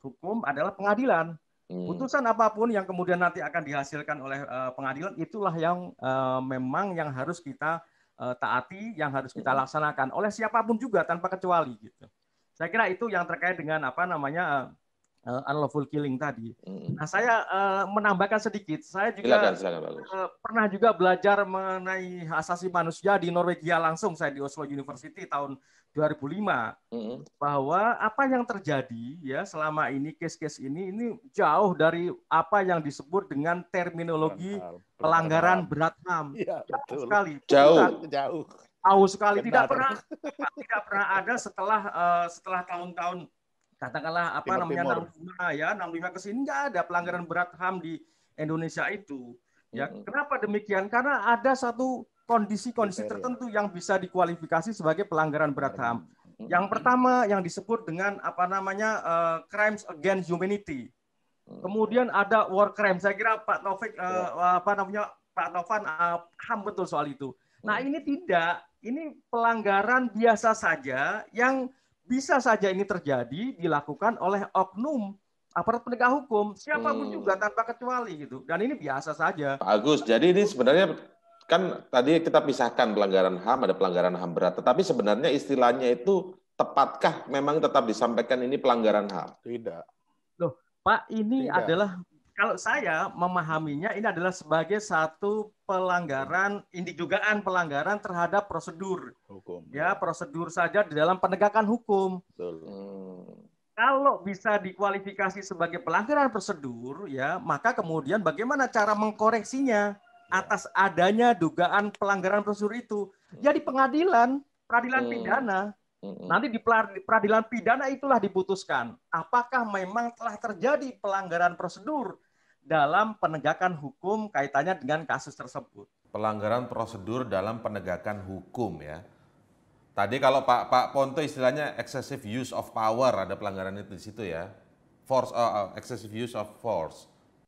Speaker 2: hukum adalah pengadilan. Hmm. Putusan apapun yang kemudian nanti akan dihasilkan oleh uh, pengadilan itulah yang uh, memang yang harus kita uh, taati, yang harus kita hmm. laksanakan oleh siapapun juga tanpa kecuali gitu. Saya kira itu yang terkait dengan apa namanya uh, unlawful killing tadi. Hmm. Nah, saya uh, menambahkan sedikit. Saya juga silakan, silakan, uh, pernah juga belajar mengenai asasi manusia di Norwegia langsung. Saya di Oslo University tahun 2005 hmm. bahwa apa yang terjadi ya selama ini case-case ini ini jauh dari apa yang disebut dengan terminologi benar, benar. pelanggaran berat HAM. Ya, betul. sekali. Jauh. Bukan, jauh. Tahu sekali. Tidak pernah tidak pernah ada setelah uh, setelah tahun-tahun katakanlah apa Timur namanya Timur. 65 ya 65 ke sini nggak ada pelanggaran berat HAM di Indonesia itu. Ya, hmm. kenapa demikian? Karena ada satu kondisi-kondisi tertentu yang bisa dikualifikasi sebagai pelanggaran berat HAM. Yang pertama yang disebut dengan apa namanya uh, crimes against humanity. Kemudian ada war crime. Saya kira Pak Taufik uh, apa namanya Pak Novan uh, eh, HAM betul soal itu. Nah, mm. ini tidak, ini pelanggaran biasa saja yang bisa saja ini terjadi dilakukan oleh oknum aparat penegak hukum siapapun hmm. juga tanpa kecuali gitu dan ini biasa saja
Speaker 5: Bagus. jadi ini sebenarnya kan tadi kita pisahkan pelanggaran HAM ada pelanggaran HAM berat tetapi sebenarnya istilahnya itu tepatkah memang tetap disampaikan ini pelanggaran HAM tidak
Speaker 2: loh Pak ini tidak. adalah kalau saya memahaminya ini adalah sebagai satu pelanggaran indik dugaan pelanggaran terhadap prosedur hukum. Ya, ya, prosedur saja di dalam penegakan hukum. Betul.
Speaker 3: Hmm.
Speaker 2: kalau bisa dikualifikasi sebagai pelanggaran prosedur ya maka kemudian bagaimana cara mengkoreksinya ya. atas adanya dugaan pelanggaran prosedur itu hmm. ya di pengadilan peradilan hmm. pidana nanti di peradilan pidana itulah diputuskan apakah memang telah terjadi pelanggaran prosedur dalam penegakan hukum kaitannya dengan kasus tersebut.
Speaker 5: Pelanggaran prosedur dalam penegakan hukum ya. Tadi kalau Pak Pak Ponto istilahnya excessive use of power ada pelanggaran itu di situ ya. Force uh, excessive use of force.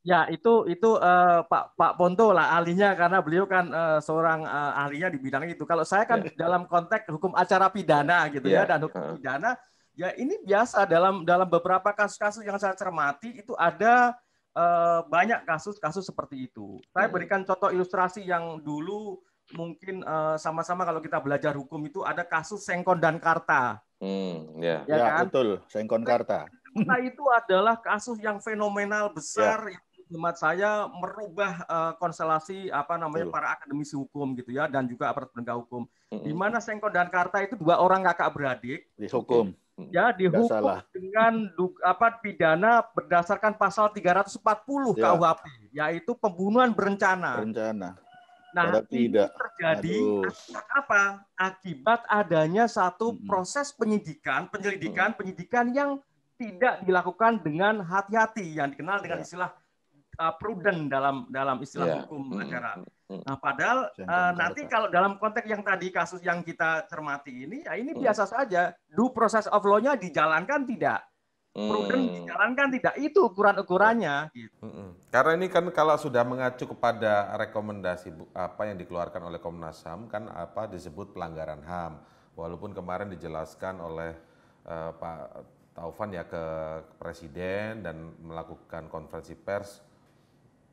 Speaker 2: Ya, itu itu uh, Pak Pak Ponto lah ahlinya karena beliau kan uh, seorang uh, ahlinya di bidang itu. Kalau saya kan ya. dalam konteks hukum acara pidana gitu yeah. ya dan hukum pidana ya ini biasa dalam dalam beberapa kasus-kasus yang saya cermati itu ada Eh, banyak kasus-kasus seperti itu. Saya hmm. berikan contoh ilustrasi yang dulu mungkin eh, sama-sama kalau kita belajar hukum itu ada kasus Sengkon dan Karta. Hmm, yeah. ya, ya kan? betul,
Speaker 3: Sengkon Karta.
Speaker 2: Karta itu adalah kasus yang fenomenal ya. besar yeah. yang hemat saya merubah uh, konstelasi apa namanya Betul. para akademisi hukum gitu ya dan juga aparat penegak hukum. Mm -hmm. Di mana Sengkon dan Karta itu dua orang kakak beradik. Di hukum ya dihukum salah. dengan apa pidana berdasarkan pasal 340 ya. KUHP yaitu pembunuhan berencana. Berencana. Nah, ini tidak. terjadi Aduh. apa? Akibat adanya satu proses penyidikan, penyelidikan, penyidikan yang tidak dilakukan dengan hati-hati yang dikenal dengan ya. istilah uh, prudent dalam dalam istilah yeah. hukum acara. Hmm, hmm, hmm. Nah, padahal uh, nanti kalau dalam konteks yang tadi kasus yang kita cermati ini, ya ini biasa saja. Do proses of law-nya dijalankan tidak? Prudent dijalankan tidak? Itu ukuran-ukurannya.
Speaker 5: Gitu. Karena ini kan kalau sudah mengacu kepada rekomendasi apa yang dikeluarkan oleh Komnas HAM kan apa disebut pelanggaran HAM. Walaupun kemarin dijelaskan oleh uh, Pak Taufan ya ke Presiden dan melakukan konferensi pers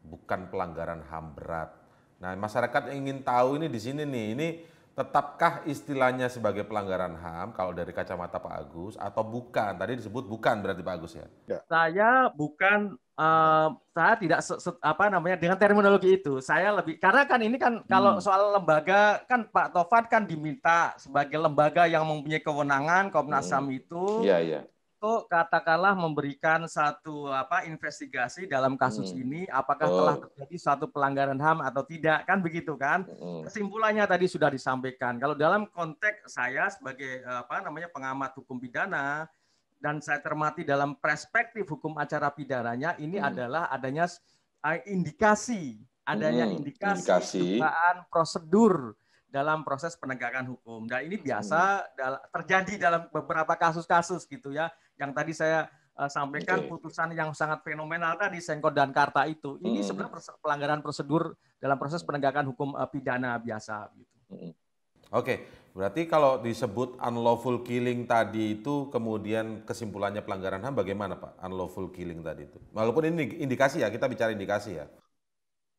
Speaker 5: bukan pelanggaran HAM berat. Nah, masyarakat yang ingin tahu ini di sini nih, ini tetapkah istilahnya sebagai pelanggaran HAM kalau dari kacamata Pak Agus atau bukan? Tadi disebut bukan berarti Pak Agus ya. ya. Saya bukan Uh, saya tidak se, se,
Speaker 2: apa namanya dengan terminologi itu saya lebih karena kan ini kan kalau hmm. soal lembaga kan Pak Tovan kan diminta sebagai lembaga yang mempunyai kewenangan Komnas hmm. HAM itu Iya iya untuk katakanlah memberikan satu apa investigasi dalam kasus hmm. ini apakah oh. telah terjadi suatu pelanggaran HAM atau tidak kan begitu kan? Hmm. Kesimpulannya tadi sudah disampaikan. Kalau dalam konteks saya sebagai eh, apa namanya pengamat hukum pidana dan saya termati dalam perspektif hukum acara pidananya ini hmm. adalah adanya eh, indikasi adanya hmm. indikasi, indikasi. dugaan prosedur dalam proses penegakan hukum. Dan ini hmm. biasa terjadi dalam beberapa kasus-kasus gitu ya yang tadi saya uh, sampaikan okay. putusan yang sangat fenomenal tadi Sengkot dan Karta itu. Ini hmm. sebenarnya pelanggaran prosedur dalam proses penegakan hukum uh, pidana biasa gitu.
Speaker 5: Hmm. Oke, okay. berarti kalau disebut unlawful killing tadi itu kemudian kesimpulannya pelanggaran HAM bagaimana Pak? Unlawful killing tadi itu. Walaupun ini indikasi ya, kita bicara indikasi ya.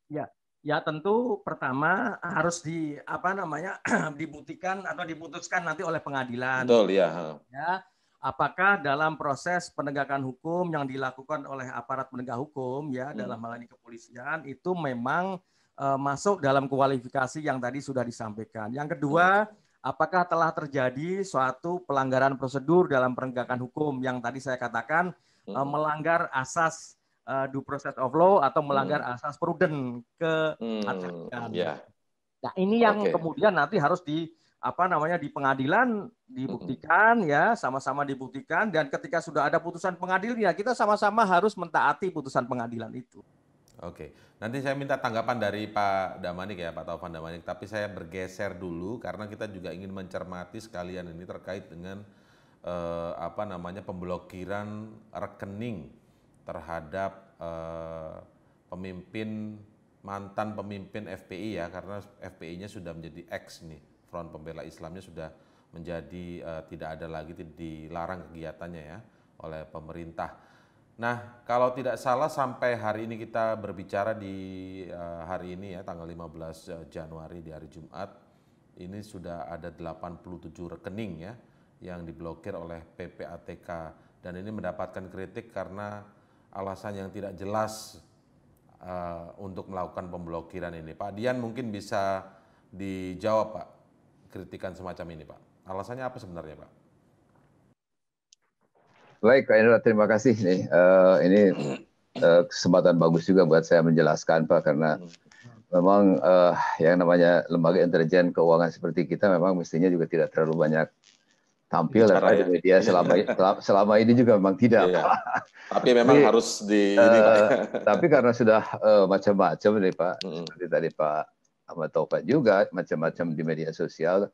Speaker 2: Ya, ya tentu pertama harus di apa namanya dibuktikan atau diputuskan nanti oleh pengadilan. Betul ya. Ya, apakah dalam proses penegakan hukum yang dilakukan oleh aparat penegak hukum ya hmm. dalam hal ini kepolisian itu memang uh, masuk dalam kualifikasi yang tadi sudah disampaikan. Yang kedua, hmm. apakah telah terjadi suatu pelanggaran prosedur dalam penegakan hukum yang tadi saya katakan eh, hmm. uh, melanggar asas uh, due process of law atau melanggar hmm. asas prudent ke hmm. Ya. Nah, ini yang okay. kemudian nanti harus di apa namanya di pengadilan dibuktikan ya sama-sama dibuktikan dan ketika sudah ada putusan pengadilan ya kita sama-sama harus mentaati putusan pengadilan itu.
Speaker 5: Oke, nanti saya minta tanggapan dari Pak Damanik ya Pak Taufan Damanik, tapi saya bergeser dulu karena kita juga ingin mencermati sekalian ini terkait dengan eh, apa namanya pemblokiran rekening terhadap eh, pemimpin mantan pemimpin FPI ya karena FPI-nya sudah menjadi X nih Front Pembela Islamnya sudah menjadi uh, tidak ada lagi dilarang kegiatannya ya oleh pemerintah. Nah, kalau tidak salah sampai hari ini kita berbicara di uh, hari ini ya tanggal 15 eh, Januari di hari Jumat ini sudah ada 87 rekening ya yang diblokir oleh PPATK dan ini mendapatkan kritik karena alasan yang tidak jelas uh, untuk melakukan pemblokiran ini. Pak Dian mungkin bisa dijawab Pak kritikan semacam ini, Pak? Alasannya apa sebenarnya, Pak?
Speaker 1: Baik, Pak Indra, terima kasih nih. Uh, ini uh, kesempatan bagus juga buat saya menjelaskan, Pak, karena memang uh, yang namanya lembaga intelijen keuangan seperti kita memang mestinya juga tidak terlalu banyak tampil dan ya. ya. media selama selama ini juga memang tidak. Iya. iya.
Speaker 5: tapi memang Jadi, harus di. Uh, tapi
Speaker 1: karena sudah macam-macam nih Pak, mm -hmm. seperti tadi Pak apa taubat juga macam-macam di media sosial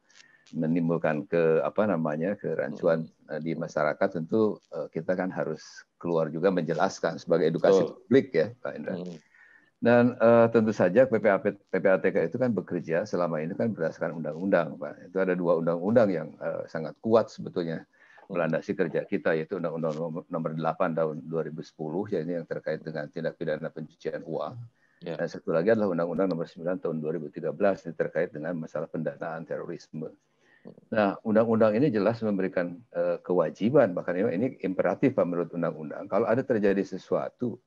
Speaker 1: menimbulkan ke apa namanya kerancuan hmm. Eh, di masyarakat tentu eh, kita kan harus keluar juga menjelaskan sebagai edukasi so. publik ya Pak Indra. Hmm. Dan uh, tentu saja PPATK itu kan bekerja selama ini kan berdasarkan undang-undang Pak. Itu ada dua undang-undang yang uh, sangat kuat sebetulnya hmm. melandasi kerja kita yaitu Undang-Undang Nomor 8 Tahun 2010 yaitu yang terkait dengan tindak pidana pencucian uang. Hmm Ya. Dan satu lagi adalah Undang-Undang Nomor 9 Tahun 2013 yang terkait dengan masalah pendanaan terorisme. Nah, undang-undang ini jelas memberikan uh, kewajiban, bahkan ya, ini imperatif Pak menurut undang-undang. Kalau ada terjadi sesuatu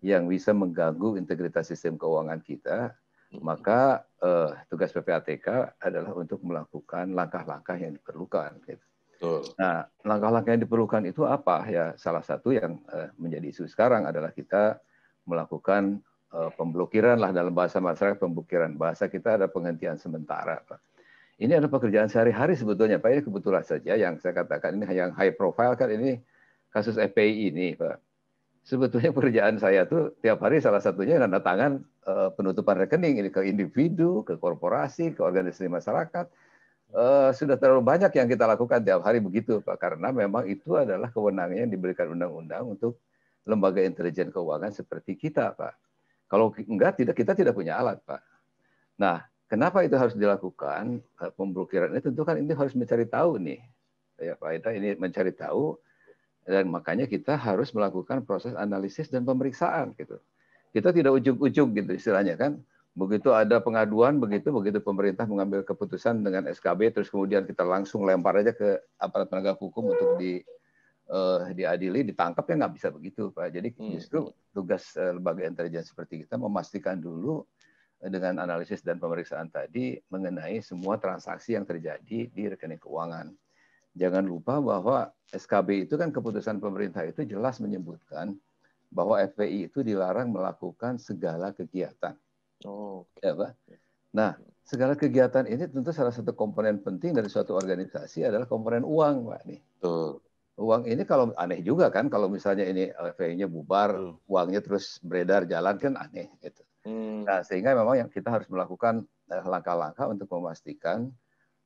Speaker 1: yang bisa mengganggu integritas sistem keuangan kita, maka uh, tugas PPATK adalah untuk melakukan langkah-langkah yang diperlukan. Gitu. Nah, langkah-langkah yang diperlukan itu apa? Ya, salah satu yang uh, menjadi isu sekarang adalah kita melakukan Eh, pemblokiran lah dalam bahasa masyarakat pemblokiran bahasa kita ada penghentian sementara Pak. Ini adalah pekerjaan sehari-hari sebetulnya Pak. Ini kebetulan saja yang saya katakan ini yang high profile kan ini kasus FPI ini Pak. Sebetulnya pekerjaan saya tuh tiap hari salah satunya tanda tangan eh, penutupan rekening ini ke individu, ke korporasi, ke organisasi masyarakat. Eh, sudah terlalu banyak yang kita lakukan tiap hari begitu Pak karena memang itu adalah kewenangan yang diberikan undang-undang untuk lembaga intelijen keuangan seperti kita Pak kalau enggak, tidak kita tidak punya alat, Pak. Nah, kenapa itu harus dilakukan? Eh, pemblokiran ini tentu kan ini harus mencari tahu nih. Ya, Pak Ida ini mencari tahu dan makanya kita harus melakukan proses analisis dan pemeriksaan gitu. Kita tidak ujung-ujung gitu istilahnya kan. Begitu ada pengaduan, begitu begitu pemerintah mengambil keputusan dengan SKB terus kemudian kita langsung lempar aja ke aparat penegak hukum untuk di uh, diadili ditangkap ya nggak bisa begitu pak jadi hmm. justru tugas uh, lembaga intelijen seperti kita memastikan dulu eh, dengan analisis dan pemeriksaan tadi mengenai semua transaksi yang terjadi di rekening keuangan. Jangan lupa bahwa SKB itu kan keputusan pemerintah itu jelas menyebutkan bahwa FPI itu dilarang melakukan segala kegiatan. Oh. Ya, Pak? Nah, segala kegiatan ini tentu salah satu komponen penting dari suatu organisasi adalah komponen uang, Pak. Nih. tuh uang ini kalau aneh juga kan kalau misalnya ini LFI-nya eh, bubar, hmm. uangnya terus beredar jalan kan aneh gitu. Hmm. Nah, sehingga memang yang kita harus melakukan eh, langkah-langkah untuk memastikan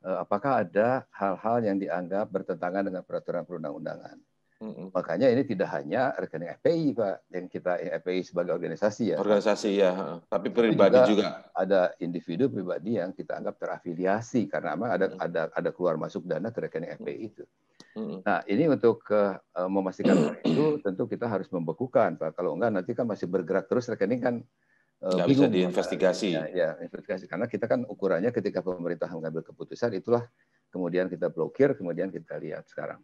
Speaker 1: eh, apakah ada hal-hal yang dianggap bertentangan dengan peraturan perundang-undangan. hmm Makanya ini tidak hanya rekening FPI Pak yang kita FPI sebagai organisasi ya. Organisasi
Speaker 5: ya, tapi pribadi juga,
Speaker 1: juga. Ada individu pribadi yang kita anggap terafiliasi karena memang ada hmm ada ada keluar masuk dana ke rekening FPI itu. Nah, ini untuk uh, memastikan itu tentu kita harus membekukan, Pak. Kalau enggak nanti kan masih bergerak terus rekening kan uh, bisa diinvestigasi. Ya, ya, investigasi. Karena kita kan ukurannya ketika pemerintah mengambil keputusan itulah kemudian kita blokir, kemudian kita lihat sekarang.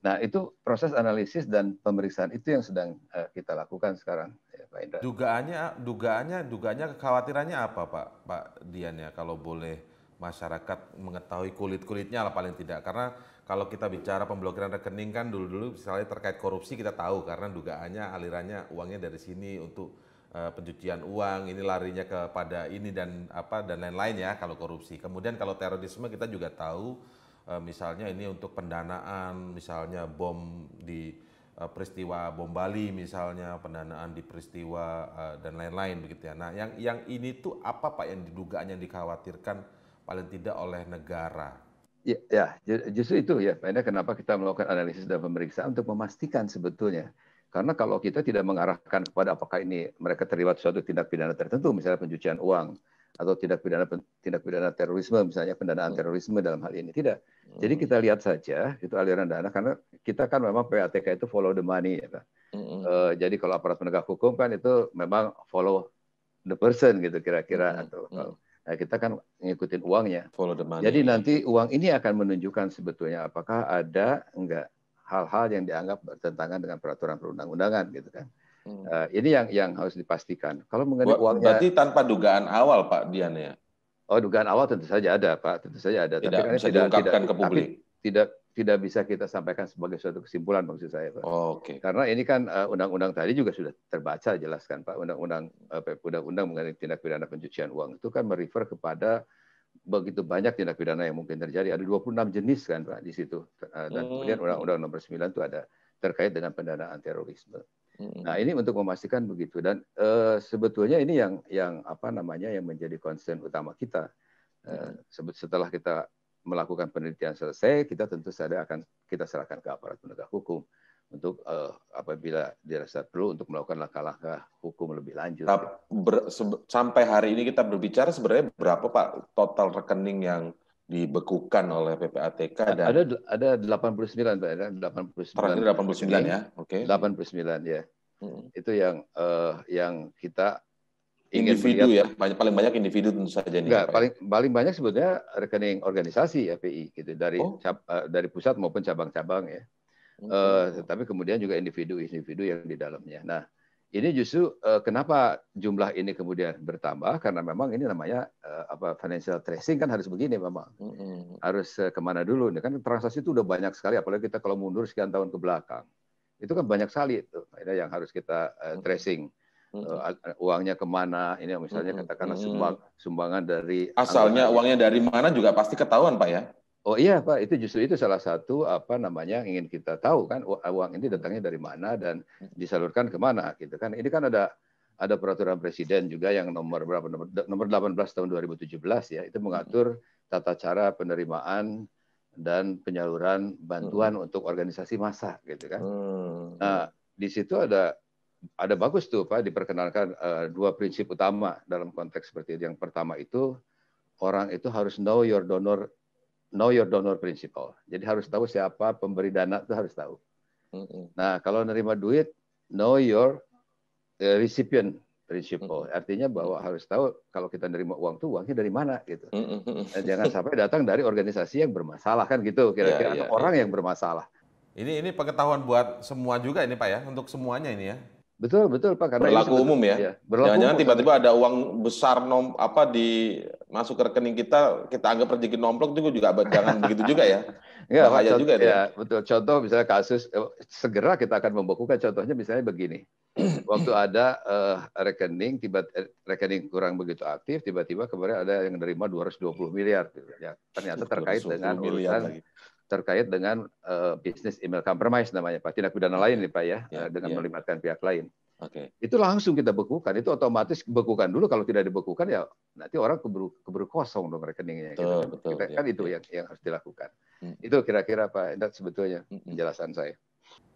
Speaker 1: Nah, itu proses analisis dan pemeriksaan itu yang sedang uh, kita lakukan sekarang, ya,
Speaker 5: Pak Indra. Dugaannya, dugaannya, dugaannya kekhawatirannya apa, Pak? Pak Dian ya, kalau boleh masyarakat mengetahui kulit-kulitnya lah paling tidak karena kalau kita bicara pemblokiran rekening kan dulu-dulu misalnya terkait korupsi kita tahu karena dugaannya alirannya uangnya dari sini untuk uh, pencucian uang ini larinya kepada ini dan apa dan lain-lain ya kalau korupsi. Kemudian kalau terorisme kita juga tahu uh, misalnya ini untuk pendanaan misalnya bom di uh, peristiwa bom Bali misalnya pendanaan di peristiwa uh, dan lain-lain begitu ya. Nah, yang yang ini tuh apa Pak yang diduga yang dikhawatirkan paling tidak oleh negara
Speaker 1: Ya, ya, justru itu ya. Makanya kenapa kita melakukan analisis dan pemeriksaan untuk memastikan sebetulnya. Karena kalau kita tidak mengarahkan kepada apakah ini mereka terlibat suatu tindak pidana tertentu, misalnya pencucian uang atau tindak pidana tindak pidana terorisme, misalnya pendanaan terorisme dalam hal ini tidak. Jadi kita hmm. lihat saja itu aliran dana karena kita kan memang PATK itu follow the money ya kan. jadi kalau aparat penegak hukum kan itu memang follow the person gitu kira-kira hmm. atau kalau Nah, kita kan ngikutin uangnya. Follow the money. Jadi nanti uang ini akan menunjukkan sebetulnya apakah ada enggak hal-hal yang dianggap bertentangan dengan peraturan perundang-undangan gitu kan. Hmm. Uh, ini yang yang harus dipastikan. Kalau mengenai uangnya berarti tanpa dugaan awal Pak Dian ya. Oh, dugaan awal tentu saja ada, Pak. Tentu saja ada. Tidak tapi kan bisa tidak, diungkapkan tidak, ke publik. Tapi, tidak tidak bisa kita sampaikan sebagai suatu kesimpulan maksud saya Pak. Oh, Oke. Okay. Karena ini kan eh, undang-undang uh, tadi juga sudah terbaca jelaskan Pak undang-undang undang eh, undang-undang mengenai tindak pidana pencucian uang itu kan merefer kepada begitu banyak tindak pidana yang mungkin terjadi ada 26 jenis kan Pak di situ uh, dan hmm. kemudian undang-undang nomor 9 itu ada terkait dengan pendanaan terorisme. Hmm. Nah, ini untuk memastikan begitu dan uh, sebetulnya ini yang yang apa namanya yang menjadi concern utama kita. Uh, setelah kita melakukan penelitian selesai, kita tentu saja akan kita serahkan ke aparat penegak hukum
Speaker 5: untuk uh, apabila dirasa perlu untuk melakukan langkah-langkah hukum lebih lanjut. Ber, sampai hari ini kita berbicara sebenarnya berapa Pak total rekening yang dibekukan oleh PPATK dan ada
Speaker 1: ada 89 Pak, ada 89. Terakhir 89 ya. Oke. Okay. 89 ya. Hmm. Itu yang uh, yang kita individu ya
Speaker 5: banyak, paling banyak individu tentu saja nih.
Speaker 1: Enggak, paling paling banyak sebetulnya rekening organisasi FPI gitu dari oh. cap, uh, dari pusat maupun cabang-cabang ya. okay. Hmm. Uh, eh, tapi kemudian juga individu-individu yang di dalamnya. Nah, ini justru uh, kenapa jumlah ini kemudian bertambah karena memang ini namanya uh, apa financial tracing kan harus begini memang. Hmm. Harus uh, kemana dulu? Ini kan transaksi itu udah banyak sekali apalagi kita kalau mundur sekian tahun ke belakang. Itu kan banyak sekali itu yang harus kita uh, tracing. Hmm uh, uangnya kemana ini misalnya katakanlah sumbang sumbangan dari asalnya anggota. uangnya dari mana juga pasti ketahuan pak ya oh iya pak itu justru itu salah satu apa namanya ingin kita tahu kan uang ini datangnya dari mana dan disalurkan kemana gitu kan ini kan ada ada peraturan presiden juga yang nomor berapa nomor, nomor 18 tahun 2017 ya itu mengatur tata cara penerimaan dan penyaluran bantuan hmm. untuk organisasi massa gitu kan hmm. nah di situ ada ada bagus tuh Pak diperkenalkan uh, dua prinsip utama dalam konteks seperti itu. Yang pertama itu orang itu harus know your donor know your donor principle. Jadi harus tahu siapa pemberi dana itu harus tahu. Nah, kalau nerima duit know your uh, recipient principle. Artinya bahwa harus tahu kalau kita nerima uang tuh uangnya dari mana gitu. Dan eh, jangan sampai datang dari organisasi yang bermasalah kan gitu iya, kira-kira yeah, yeah, atau yeah. orang yang bermasalah.
Speaker 5: Ini ini pengetahuan buat semua juga ini Pak ya, untuk semuanya ini ya. Betul, betul Pak. Karena berlaku itu, umum ya. ya Jangan-jangan tiba-tiba ada uang besar nom apa di masuk ke rekening kita, kita anggap rezeki nomplok itu juga jangan begitu juga ya. Enggak, Bahaya contoh, juga ya. ya.
Speaker 1: Betul. Contoh misalnya kasus eh, segera kita akan membekukan contohnya misalnya begini. Waktu ada uh, rekening tiba eh, rekening kurang begitu aktif, tiba-tiba kemarin ada yang menerima 220 miliar gitu ya. Ternyata terkait dengan urusan lagi terkait dengan uh, bisnis email compromise namanya Pak, tindak pidana lain nih Pak ya, yeah, ya, dengan yeah. melibatkan pihak lain. Okay. Itu langsung kita bekukan, itu otomatis bekukan dulu kalau tidak dibekukan ya nanti orang keburu, keburu kosong dong rekeningnya. Betul, gitu. betul, kita, ya, kan itu ya. yang, yang harus dilakukan. Hmm. Itu kira-kira Pak Endat sebetulnya hmm. penjelasan saya.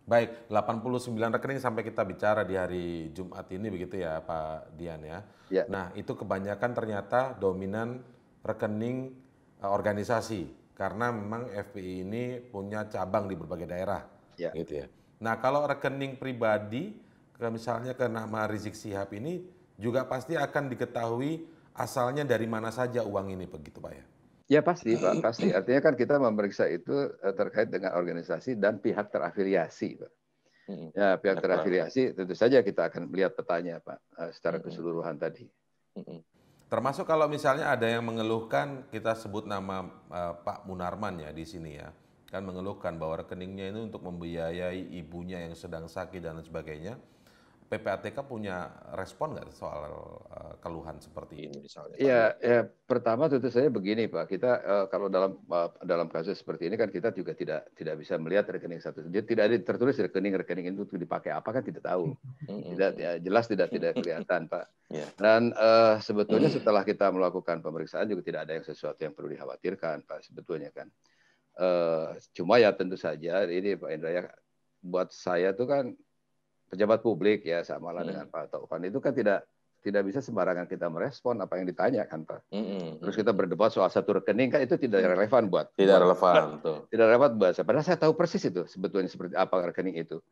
Speaker 5: Baik, 89 rekening sampai kita bicara di hari Jumat ini begitu ya Pak Dian ya. ya. Nah itu kebanyakan ternyata dominan rekening eh, organisasi karena memang FPI ini punya cabang di berbagai daerah, ya. gitu ya. Nah kalau rekening pribadi, misalnya ke nama Rizik Sihab ini juga pasti akan diketahui asalnya dari mana saja uang ini, begitu pak ya?
Speaker 1: Ya pasti pak, pasti. Artinya kan kita memeriksa itu eh, terkait dengan organisasi dan pihak terafiliasi, pak. Hmm. Ya pihak terafiliasi tentu saja kita akan melihat petanya pak eh, secara hmm. keseluruhan tadi.
Speaker 5: Hmm. Termasuk kalau misalnya ada yang mengeluhkan, kita sebut nama uh, Pak Munarman ya di sini ya, kan mengeluhkan bahwa rekeningnya ini untuk membiayai ibunya yang sedang sakit dan sebagainya PPATK punya respon nggak soal uh, keluhan seperti ini misalnya? Iya,
Speaker 1: ya, pertama tentu saja begini Pak, kita uh, kalau dalam uh, dalam kasus seperti ini kan kita juga tidak tidak bisa melihat rekening satu dia tidak ada tertulis rekening rekening itu dipakai apa kan tidak tahu, tidak ya, jelas tidak tidak kelihatan Pak. Iya. Dan uh, sebetulnya setelah kita melakukan pemeriksaan juga tidak ada yang sesuatu yang perlu dikhawatirkan Pak sebetulnya kan. Uh, cuma ya tentu saja ini Pak Indra ya buat saya tuh kan pejabat publik ya sama lah hmm. dengan Pak Taufan itu kan tidak tidak bisa sembarangan kita merespon apa yang ditanya kan Pak. Hmm. hmm, hmm. Terus kita berdebat soal satu rekening kan itu tidak relevan buat. Tidak relevan. tuh tidak relevan buat saya. Padahal saya tahu persis itu sebetulnya seperti apa rekening itu.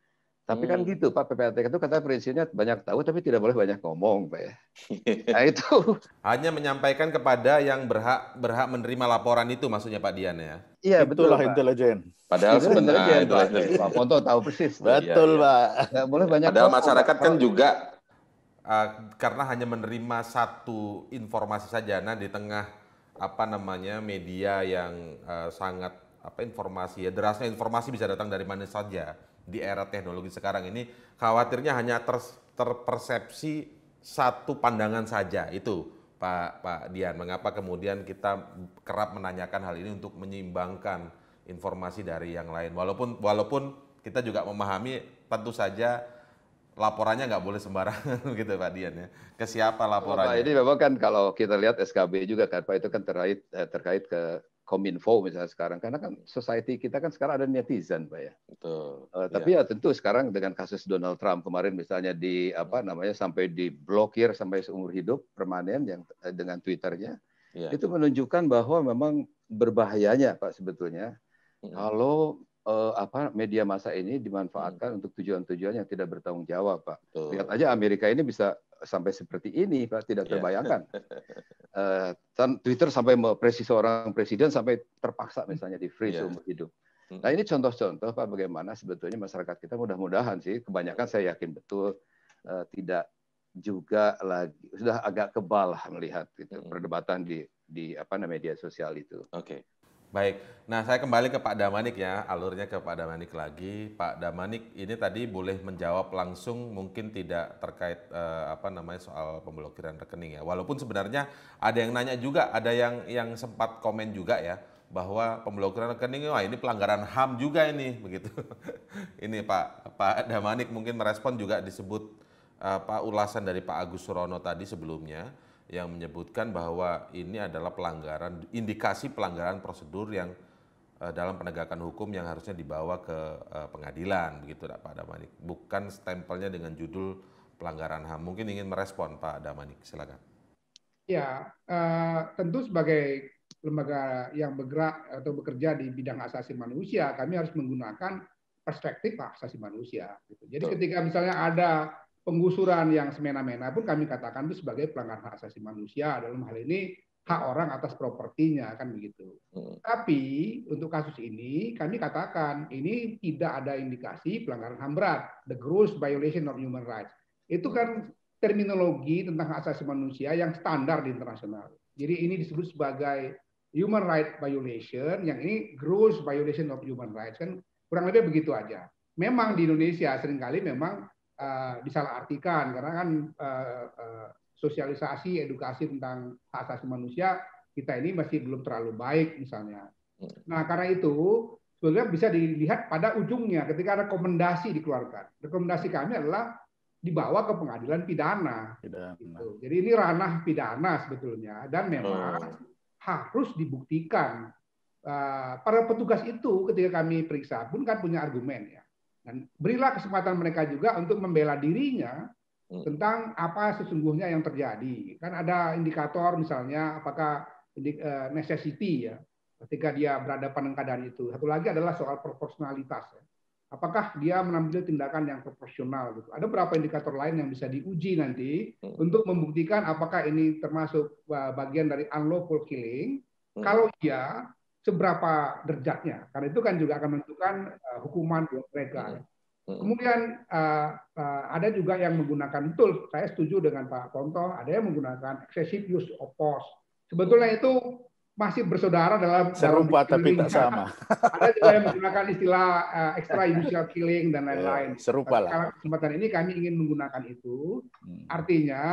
Speaker 1: Tapi kan hmm. gitu Pak PPATK itu kata prinsipnya banyak tahu tapi tidak boleh banyak ngomong Pak ya.
Speaker 5: Nah itu hanya menyampaikan kepada yang berhak berhak menerima laporan itu maksudnya Pak Dian ya.
Speaker 3: Iya betul lah intelijen. Padahal sebenarnya
Speaker 5: iya, Pak Ponto tahu persis. Betul ya,
Speaker 3: Pak. boleh banyak. Padahal masyarakat kan
Speaker 5: juga uh, karena hanya menerima satu informasi saja nah di tengah apa namanya media yang uh, sangat apa informasi ya derasnya informasi bisa datang dari mana saja di era teknologi sekarang ini khawatirnya hanya ter, terpersepsi satu pandangan saja itu Pak Pak Dian mengapa kemudian kita kerap menanyakan hal ini untuk menyimbangkan informasi dari yang lain walaupun walaupun kita juga memahami tentu saja laporannya nggak boleh sembarangan gitu Pak Dian ya ke siapa laporannya oh, Pak, ini
Speaker 1: memang kan kalau kita lihat SKB juga kan Pak itu kan terkait eh, terkait ke Kominfo misalnya sekarang karena kan society kita kan sekarang ada netizen pak ya. Betul. Uh, tapi ya. ya tentu sekarang dengan kasus Donald Trump kemarin misalnya di apa hmm. namanya sampai diblokir sampai seumur hidup permanen yang eh, dengan Twitternya ya. itu menunjukkan bahwa memang berbahayanya pak sebetulnya ya. kalau uh, apa media masa ini dimanfaatkan hmm. untuk tujuan-tujuan yang tidak bertanggung jawab pak. Betul. Lihat aja Amerika ini bisa sampai seperti ini, Pak, tidak iya. terbayangkan. Yeah. uh, kan Twitter sampai presi seorang presiden sampai terpaksa misalnya di freeze yeah. Iya. umur hidup. Nah ini contoh-contoh Pak bagaimana sebetulnya masyarakat kita mudah-mudahan sih kebanyakan saya yakin betul uh, tidak juga lagi sudah
Speaker 5: agak kebal melihat gitu, perdebatan di di apa namanya media sosial itu. Oke. Okay. Baik, nah saya kembali ke Pak Damanik ya, alurnya ke Pak Damanik lagi. Pak Damanik ini tadi boleh menjawab langsung, mungkin tidak terkait eh, apa namanya soal pemblokiran rekening ya. Walaupun sebenarnya ada yang nanya juga, ada yang yang sempat komen juga ya bahwa pemblokiran rekening wah ini pelanggaran HAM juga ini begitu. ini Pak Pak Damanik mungkin merespon juga disebut apa eh, ulasan dari Pak Agus Surono tadi sebelumnya yang menyebutkan bahwa ini adalah pelanggaran indikasi pelanggaran prosedur yang eh, dalam penegakan hukum yang harusnya dibawa ke eh, pengadilan begitu Pak Damanik. Bukan stempelnya dengan judul pelanggaran HAM. Mungkin ingin merespon Pak Damanik, silakan.
Speaker 4: Ya, eh, tentu sebagai lembaga yang bergerak atau bekerja di bidang asasi manusia, kami harus menggunakan perspektif asasi manusia. Gitu. Jadi ketika misalnya ada penggusuran yang semena-mena pun kami katakan itu sebagai pelanggaran hak asasi manusia dalam hal ini hak orang atas propertinya kan begitu. Hmm. Tapi untuk kasus ini kami katakan ini tidak ada indikasi pelanggaran HAM berat, the gross violation of human rights. Itu kan terminologi tentang hak asasi manusia yang standar di internasional. Jadi ini disebut sebagai human rights violation, yang ini gross violation of human rights kan kurang lebih begitu aja. Memang di Indonesia seringkali memang uh, disalahartikan karena kan uh, uh, sosialisasi edukasi tentang hak asasi manusia kita ini masih belum terlalu baik misalnya. Nah karena itu sebenarnya bisa dilihat pada ujungnya ketika rekomendasi dikeluarkan. Rekomendasi kami adalah dibawa ke pengadilan pidana. pidana. Gitu. Jadi ini ranah pidana sebetulnya dan memang oh. harus dibuktikan. para petugas itu ketika kami periksa pun kan punya argumen ya dan berilah kesempatan mereka juga untuk membela dirinya hmm. tentang apa sesungguhnya yang terjadi. Kan ada indikator misalnya apakah eh, necessity ya ketika dia berhadapan dengan keadaan itu. Satu lagi adalah soal proporsionalitas. Ya. Apakah dia mengambil tindakan yang proporsional? Gitu. Ada berapa indikator lain yang bisa diuji nanti hmm. untuk membuktikan apakah ini termasuk eh, bagian dari unlawful killing. Hmm. Kalau iya, seberapa derjatnya Karena itu kan juga akan menentukan uh, hukuman buat mereka. Hmm. Hmm. Kemudian uh, uh, ada juga yang menggunakan tool. Saya setuju dengan Pak Ponto. Ada yang menggunakan excessive use of force. Sebetulnya itu masih bersaudara dalam serupa dalam tapi tak sama. ada juga yang menggunakan istilah uh, extrajudicial killing dan ya, lain-lain. serupa lah. kesempatan ini kami ingin menggunakan itu. Hmm. Artinya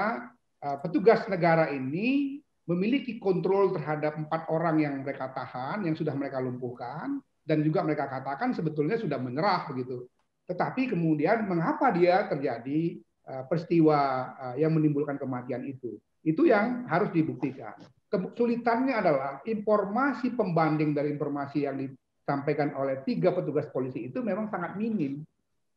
Speaker 4: uh, petugas negara ini memiliki kontrol terhadap empat orang yang mereka tahan, yang sudah mereka lumpuhkan, dan juga mereka katakan sebetulnya sudah menyerah begitu. Tetapi kemudian mengapa dia terjadi eh, peristiwa eh, yang menimbulkan kematian itu? Itu yang harus dibuktikan. Kesulitannya adalah informasi pembanding dari informasi yang disampaikan oleh tiga petugas polisi itu memang sangat minim.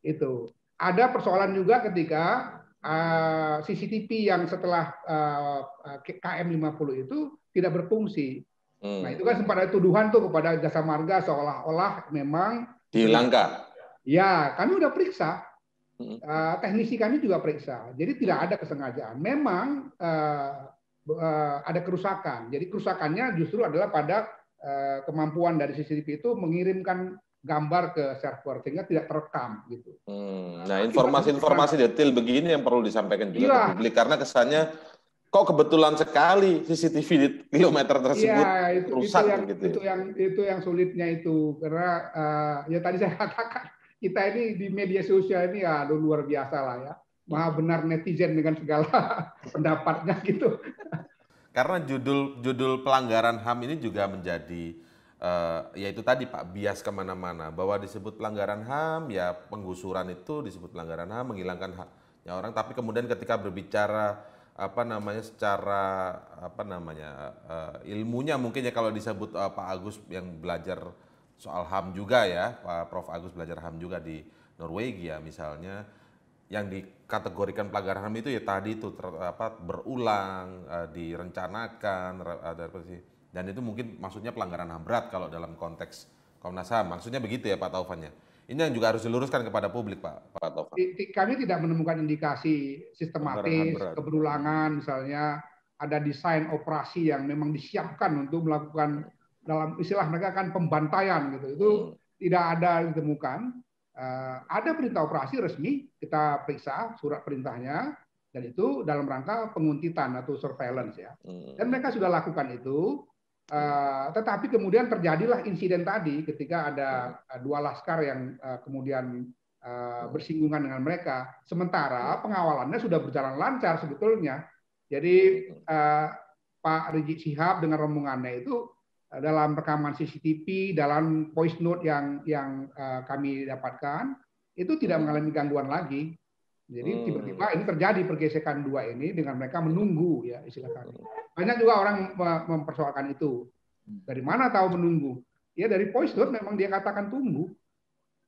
Speaker 4: Itu ada persoalan juga ketika Eh, CCTV yang setelah eh, eh, KM50 itu tidak berfungsi. Hmm. Nah, itu kan sempat ada tuduhan tuh kepada jasa marga seolah-olah memang
Speaker 5: dilanggar.
Speaker 4: Ya, kami udah periksa. Hmm. teknisi kami juga periksa. Jadi tidak ada kesengajaan. Memang ada kerusakan. Jadi kerusakannya justru adalah pada kemampuan dari CCTV itu mengirimkan gambar ke server sehingga tidak terekam gitu.
Speaker 5: Hmm. Nah informasi-informasi detail begini yang perlu disampaikan juga iya. ke publik karena kesannya kok kebetulan sekali CCTV di kilometer tersebut iya, itu, rusak itu yang, gitu. Itu
Speaker 4: yang itu yang sulitnya itu karena uh, ya tadi saya katakan kita ini di media sosial ini ya luar biasa lah ya maha benar netizen dengan segala pendapatnya gitu.
Speaker 5: Karena judul judul pelanggaran ham ini juga menjadi Uh, ya tadi Pak, bias kemana-mana. Bahwa disebut pelanggaran HAM, ya penggusuran itu disebut pelanggaran HAM, menghilangkan haknya orang. Tapi kemudian ketika berbicara apa namanya secara apa namanya uh, ilmunya mungkin ya kalau disebut uh, Pak Agus yang belajar soal HAM juga ya, Pak Prof Agus belajar HAM juga di Norwegia misalnya yang dikategorikan pelanggaran HAM itu ya tadi itu ter, apa berulang, uh, direncanakan ada apa sih dan itu mungkin maksudnya pelanggaran HAM berat kalau dalam konteks Komnas HAM. Maksudnya begitu ya Pak Taufan ya? Ini yang juga harus diluruskan kepada publik Pak, Pak Taufan.
Speaker 4: Kami tidak menemukan indikasi sistematis, keberulangan misalnya, ada desain operasi yang memang disiapkan untuk melakukan dalam istilah mereka kan pembantaian gitu. Itu hmm. tidak ada ditemukan. Uh, ada perintah operasi resmi, kita periksa surat perintahnya, dan itu dalam rangka penguntitan atau surveillance ya. Hmm. Dan mereka sudah lakukan itu Eh, tetapi kemudian terjadilah insiden tadi ketika ada eh, dua laskar yang eh, kemudian bersinggungan dengan mereka. Sementara pengawalannya sudah berjalan lancar sebetulnya. Jadi Pak Rizik Sihab dengan rombongannya itu dalam rekaman CCTV, dalam voice note yang yang kami dapatkan itu tidak hmm. mengalami gangguan lagi. Jadi hmm. tiba-tiba ini terjadi pergesekan dua ini dengan mereka menunggu ya istilah kami. Hmm. Banyak juga orang mempersoalkan itu. Hmm. Dari mana tahu menunggu? Ya dari Poisson memang dia katakan tunggu.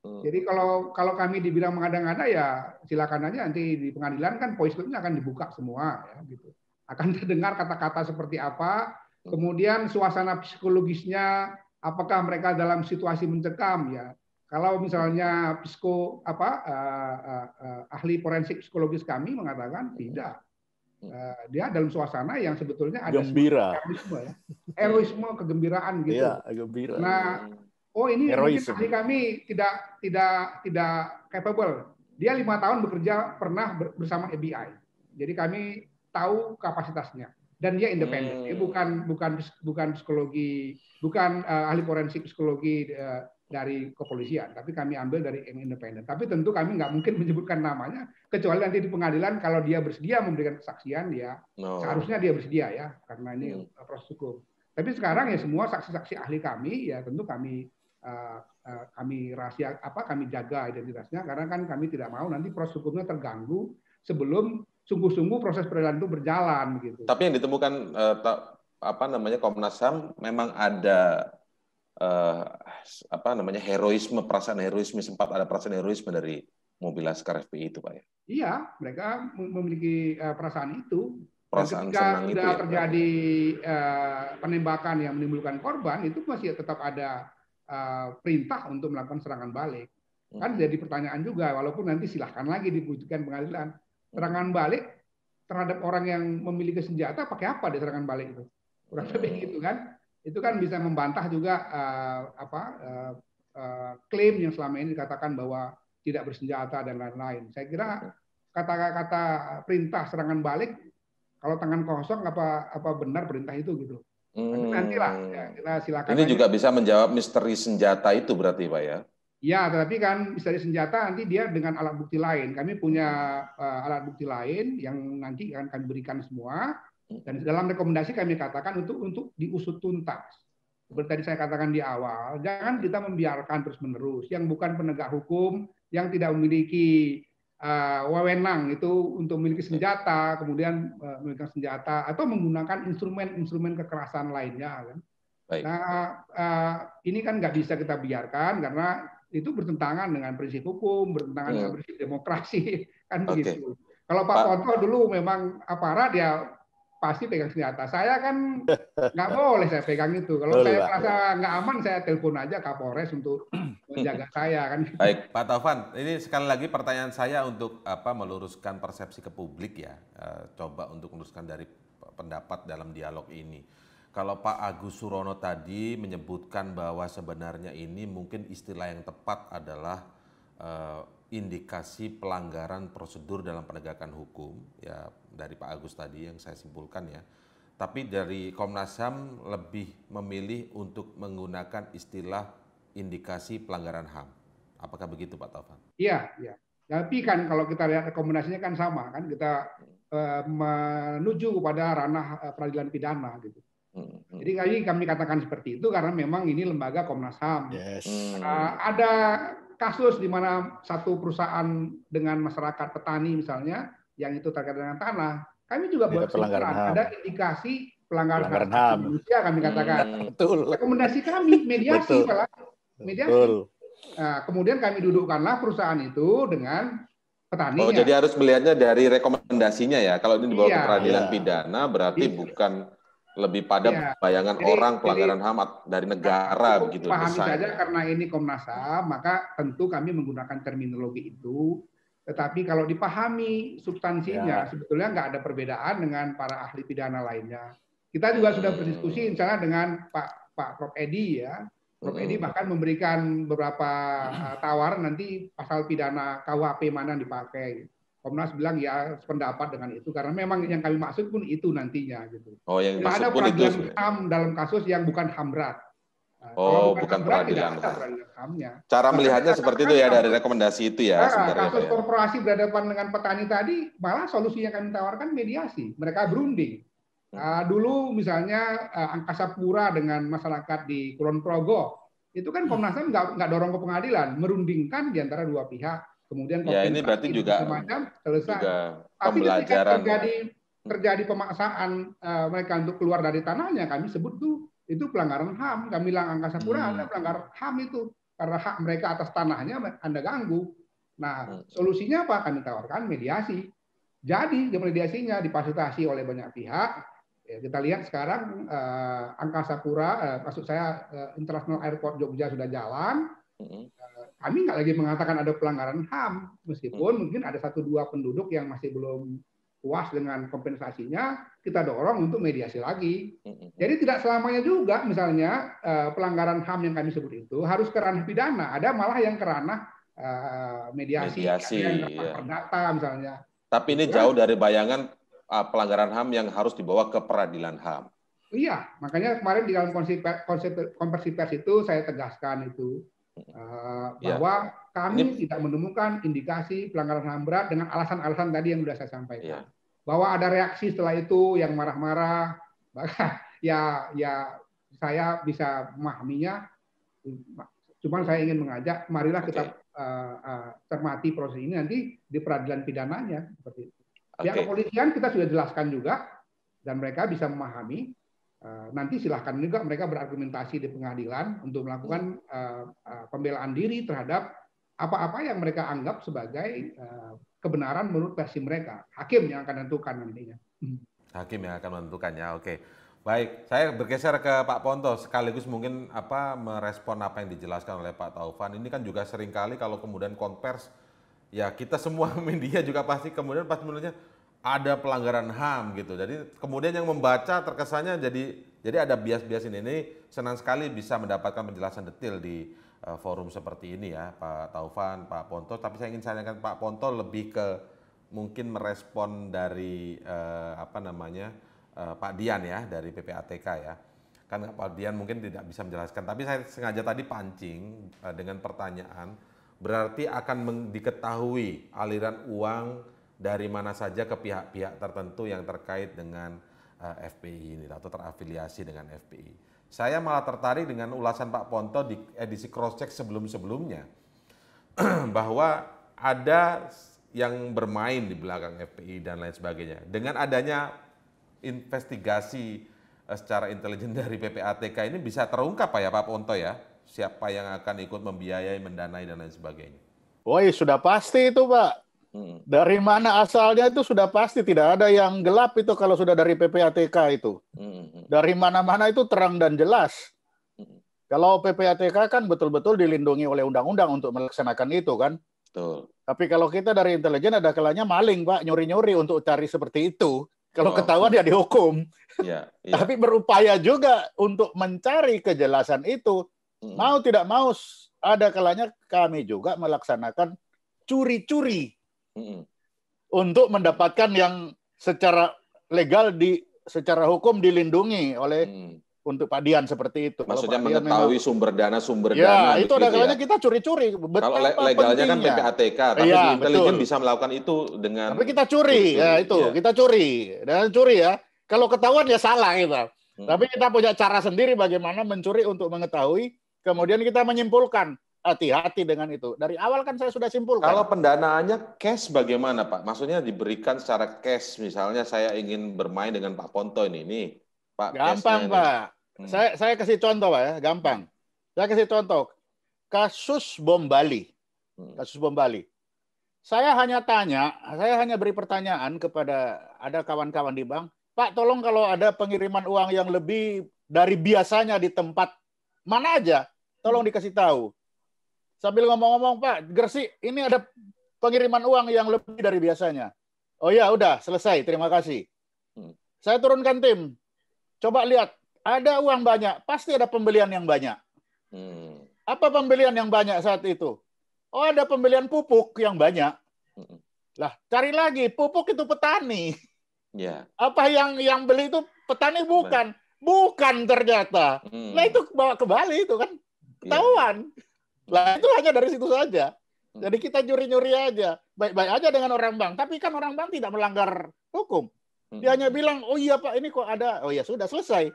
Speaker 4: Jadi kalau kalau kami dibilang mengada-ngada ya silakan aja nanti di pengadilan kan Poissonnya akan dibuka semua ya gitu. Akan terdengar kata-kata seperti apa, kemudian suasana psikologisnya apakah mereka dalam situasi mencekam ya kalau misalnya psiko apa uh, uh, uh, ahli forensik psikologis kami mengatakan mm-hmm. tidak, uh, dia dalam suasana yang sebetulnya ada gembira, heroisme, ya. heroisme kegembiraan gitu. Iya, gembira. Nah, oh ini heroisme. mungkin ahli kami tidak tidak tidak capable. Dia lima tahun bekerja pernah bersama FBI. jadi kami tahu kapasitasnya dan dia independen. Hmm. bukan bukan bukan psikologi, bukan uh, ahli forensik psikologi. Uh, dari kepolisian, tapi kami ambil dari independen. Tapi tentu kami nggak mungkin menyebutkan namanya, kecuali nanti di pengadilan kalau dia bersedia memberikan kesaksian, ya no. seharusnya dia bersedia ya, karena ini hmm. Eh, proses hukum. Tapi sekarang ya semua saksi-saksi ahli kami, ya tentu kami uh, uh, kami rahasia apa kami jaga identitasnya, karena kan kami tidak mau nanti proses hukumnya terganggu sebelum sungguh-sungguh proses peradilan itu berjalan gitu. Tapi
Speaker 5: yang ditemukan uh, apa namanya Komnas Ham memang ada uh, apa namanya heroisme perasaan heroisme sempat ada perasaan heroisme dari mobil laskar FPI itu pak ya
Speaker 4: iya mereka memiliki eh, perasaan itu
Speaker 5: perasaan Dan ketika sudah itu ya, ya?
Speaker 4: terjadi ya, uh, penembakan yang menimbulkan korban itu masih tetap ada uh, perintah untuk melakukan serangan balik kan hmm. jadi pertanyaan juga walaupun nanti silahkan lagi dibutuhkan pengadilan serangan balik terhadap orang yang memiliki senjata pakai apa di serangan balik itu kurang hmm. lebih gitu kan itu kan bisa membantah juga uh, apa uh, uh, klaim yang selama ini dikatakan bahwa tidak bersenjata dan lain-lain. Saya kira kata-kata perintah serangan balik kalau tangan kosong apa apa benar perintah itu gitu. Hmm. lah ya, silakan. Ini aja. juga
Speaker 5: bisa menjawab misteri senjata itu berarti Pak ya.
Speaker 4: Ya, tetapi kan misteri senjata nanti dia dengan alat bukti lain. Kami punya uh, alat bukti lain yang nanti akan kami berikan semua dan dalam rekomendasi kami katakan untuk untuk diusut tuntas. Seperti tadi saya katakan di awal, jangan kita membiarkan terus-menerus yang bukan penegak hukum, yang tidak memiliki uh, wewenang itu untuk memiliki senjata, kemudian uh, memiliki senjata atau menggunakan instrumen-instrumen kekerasan lainnya. Kan? Baik. Nah, uh, ini kan nggak bisa kita biarkan karena itu bertentangan dengan prinsip hukum, bertentangan hmm. dengan prinsip demokrasi, kan okay. begitu. Kalau Pak, Pak Toto dulu memang aparat ya pasti pegang senjata. Saya kan
Speaker 5: nggak boleh saya pegang itu. Kalau Lalu, saya merasa
Speaker 4: nggak aman, saya telepon aja Kapolres untuk menjaga saya kan. Baik,
Speaker 5: Pak Taufan, ini sekali lagi pertanyaan saya untuk apa meluruskan persepsi ke publik ya. E, coba untuk meluruskan dari pendapat dalam dialog ini. Kalau Pak Agus Surono tadi menyebutkan bahwa sebenarnya ini mungkin istilah yang tepat adalah eh, indikasi pelanggaran prosedur dalam penegakan hukum ya dari Pak Agus tadi yang saya simpulkan ya. Tapi dari Komnas HAM lebih memilih untuk menggunakan istilah indikasi pelanggaran HAM. Apakah begitu Pak Taufan?
Speaker 4: Iya, iya. Tapi kan kalau kita lihat rekomendasinya kan sama kan kita eh, menuju kepada ranah eh, peradilan pidana gitu. Mm-hmm. Jadi kami kami katakan seperti itu karena memang ini lembaga Komnas Ham. Yes. Uh, ada kasus di mana satu perusahaan dengan masyarakat petani misalnya yang itu terkait dengan tanah, kami juga buat pelanggaran ada indikasi pelanggaran, pelanggaran HAM manusia kami katakan. Hmm, betul. Rekomendasi kami mediasi betul. mediasi. Betul. Nah, kemudian kami dudukkanlah perusahaan itu dengan petani. Oh, jadi harus
Speaker 5: melihatnya dari rekomendasinya ya. Kalau ini dibawa iya, ke peradilan iya. pidana berarti iya. bukan lebih pada ya. bayangan jadi, orang pelanggaran jadi, HAM dari negara begitu. Pahami besar. saja
Speaker 4: karena ini Komnas HAM, maka tentu kami menggunakan terminologi itu. Tetapi kalau dipahami substansinya, ya. sebetulnya nggak ada perbedaan dengan para ahli pidana lainnya. Kita juga sudah hmm. berdiskusi, misalnya dengan Pak Pak Prof Edi ya. Prof Edi hmm. bahkan memberikan beberapa eh, tawaran nanti pasal pidana KUHP mana yang dipakai. Komnas bilang ya pendapat dengan itu karena memang yang kami maksud pun itu nantinya
Speaker 5: gitu. Oh, yang Tidak ada peradilan
Speaker 4: itu. HAM dalam kasus yang bukan HAM berat.
Speaker 5: Nah, oh, bukan, bukan peradilan. Tidak ada peradilan ham Cara melihatnya nah, seperti itu ya dari rekomendasi itu ya. Nah, kasus ya.
Speaker 4: korporasi berhadapan dengan petani tadi malah solusi yang kami tawarkan mediasi. Mereka berunding. Uh, dulu misalnya uh, Angkasa Pura dengan masyarakat di Kulon Progo, itu kan hmm. Komnas HAM nggak dorong ke pengadilan, merundingkan di antara dua pihak kemudian ya, ini berarti juga semacam
Speaker 5: selesai. Juga Tapi ketika terjadi
Speaker 4: ya. hmm. terjadi pemaksaan uh, mereka untuk keluar dari tanahnya, kami sebut tuh itu pelanggaran HAM. Kami bilang angkasa pura hmm. ada pelanggaran HAM itu karena hak mereka atas tanahnya Anda ganggu. Nah, hmm. solusinya apa? Kami tawarkan mediasi. Jadi mediasinya dipasutasi oleh banyak pihak. Ya, kita lihat sekarang eh, Angkasa Pura, eh, maksud saya eh, International Airport Jogja sudah jalan. Hmm kami nggak lagi mengatakan ada pelanggaran HAM, meskipun hmm. mungkin ada satu dua penduduk yang masih belum puas dengan kompensasinya, kita dorong untuk mediasi lagi. Hmm. Jadi tidak selamanya juga misalnya eh, pelanggaran HAM yang kami sebut itu harus ke ranah pidana, ada malah yang ke ranah eh, mediasi, mediasi yang iya. perdata iya. misalnya.
Speaker 5: Tapi ini iya. jauh dari bayangan eh, pelanggaran HAM yang harus dibawa ke peradilan HAM.
Speaker 4: Iya, makanya kemarin di dalam konsep, konsep konversi pers itu saya tegaskan itu Eh, ya. bahwa ya. kami Ini... tidak menemukan indikasi pelanggaran HAM berat dengan alasan-alasan tadi yang sudah saya sampaikan. Ya. Bahwa ada reaksi setelah itu yang marah-marah, ya ya saya bisa memahaminya. Cuman saya ingin mengajak, marilah okay. kita uh, eh, uh, eh, cermati proses ini nanti di peradilan pidananya seperti itu. Okay. kepolisian kita sudah jelaskan juga dan mereka bisa memahami Eh, nanti silahkan juga mereka berargumentasi di pengadilan untuk melakukan eh, eh, pembelaan diri terhadap apa-apa yang mereka anggap sebagai kebenaran menurut versi mereka. Hakim yang akan menentukan nantinya. Hmm.
Speaker 5: Hakim yang akan menentukannya. oke. Baik, saya bergeser ke Pak Ponto sekaligus mungkin apa merespon apa yang dijelaskan oleh Pak Taufan. Ini kan juga seringkali kalau kemudian konvers ya kita semua media juga pasti kemudian pas menurutnya ada pelanggaran HAM gitu. Jadi kemudian yang membaca terkesannya jadi jadi ada bias-bias ini. Ini senang sekali bisa mendapatkan penjelasan detail di uh, forum seperti ini ya, Pak Taufan, Pak Ponto. Tapi saya ingin sampaikan Pak Ponto lebih ke mungkin merespon dari uh, apa namanya uh, Pak Dian ya dari PPATK ya. Kan Pak Dian mungkin tidak bisa menjelaskan. Tapi saya sengaja tadi pancing uh, dengan pertanyaan berarti akan diketahui aliran uang dari mana saja ke pihak-pihak tertentu yang terkait dengan uh, eh, FPI ini atau terafiliasi dengan FPI. Saya malah tertarik dengan ulasan Pak Ponto di edisi cross check sebelum-sebelumnya bahwa ada yang bermain di belakang FPI dan lain sebagainya. Dengan adanya investigasi eh, secara intelijen dari PPATK ini bisa terungkap ya Pak Ponto ya? Siapa yang akan ikut membiayai, mendanai dan lain sebagainya?
Speaker 3: Woi, sudah pasti itu Pak Hmm. Dari mana asalnya itu sudah pasti tidak ada yang gelap itu kalau sudah dari PPATK itu. Hmm. Dari mana-mana itu terang dan jelas. Hmm. Kalau PPATK kan betul-betul dilindungi oleh undang-undang untuk melaksanakan itu kan. Betul. Tapi kalau kita dari intelijen ada kalanya maling pak nyuri-nyuri untuk cari seperti itu. Kalau oh. ketahuan ya dihukum. Ya, ya. Tapi berupaya juga untuk mencari kejelasan itu. Mau tidak mau ada kalanya kami juga melaksanakan curi-curi hmm. untuk mendapatkan yang secara legal di secara hukum dilindungi oleh mm. untuk Pak Dian seperti itu. Maksudnya mengetahui memang,
Speaker 5: sumber dana sumber ya, dana. Itu gitu ada ya. kalanya
Speaker 3: kita curi-curi. Kalau legalnya kan pentingnya. kan PPATK,
Speaker 5: tapi ya, di intelijen betul. bisa melakukan itu dengan. Tapi kita curi, curi ya itu ya.
Speaker 3: kita curi dan curi ya. Kalau ketahuan ya salah kita. Hmm. Tapi kita punya cara sendiri bagaimana mencuri untuk mengetahui, kemudian kita menyimpulkan hati-hati dengan itu. Dari awal kan saya sudah simpulkan. Kalau
Speaker 5: pendanaannya cash bagaimana Pak? Maksudnya diberikan secara cash misalnya saya ingin bermain dengan Pak Ponto ini. ini Pak Gampang Pak.
Speaker 3: Hmm. Saya saya kasih contoh Pak ya, gampang. Saya kasih contoh. Kasus bom Bali. Hmm. Kasus bom Bali. Saya hanya tanya, saya hanya beri pertanyaan kepada ada kawan-kawan di bank, Pak tolong kalau ada pengiriman uang yang lebih dari biasanya di tempat mana aja, tolong dikasih tahu Sambil ngomong-ngomong, Pak, Gersik, ini ada pengiriman uang yang lebih dari biasanya. Oh ya, udah, selesai. Terima kasih. Hmm. Saya turunkan tim. Coba lihat, ada uang banyak, pasti ada pembelian yang banyak. Hmm. Apa pembelian yang banyak saat itu? Oh, ada pembelian pupuk yang banyak. Hmm. Lah, cari lagi, pupuk itu petani. Ya. Apa yang yang beli itu petani bukan? Bukan ternyata. Hmm. Nah itu bawa kembali itu kan iya. ketahuan. Ya. Lah itu hanya dari situ saja. Hmm. Jadi kita nyuri-nyuri aja. Baik-baik aja dengan orang bank. Tapi kan orang bank tidak melanggar hukum. Hmm. Dia hanya bilang, oh iya Pak, ini kok ada. Oh iya sudah, selesai.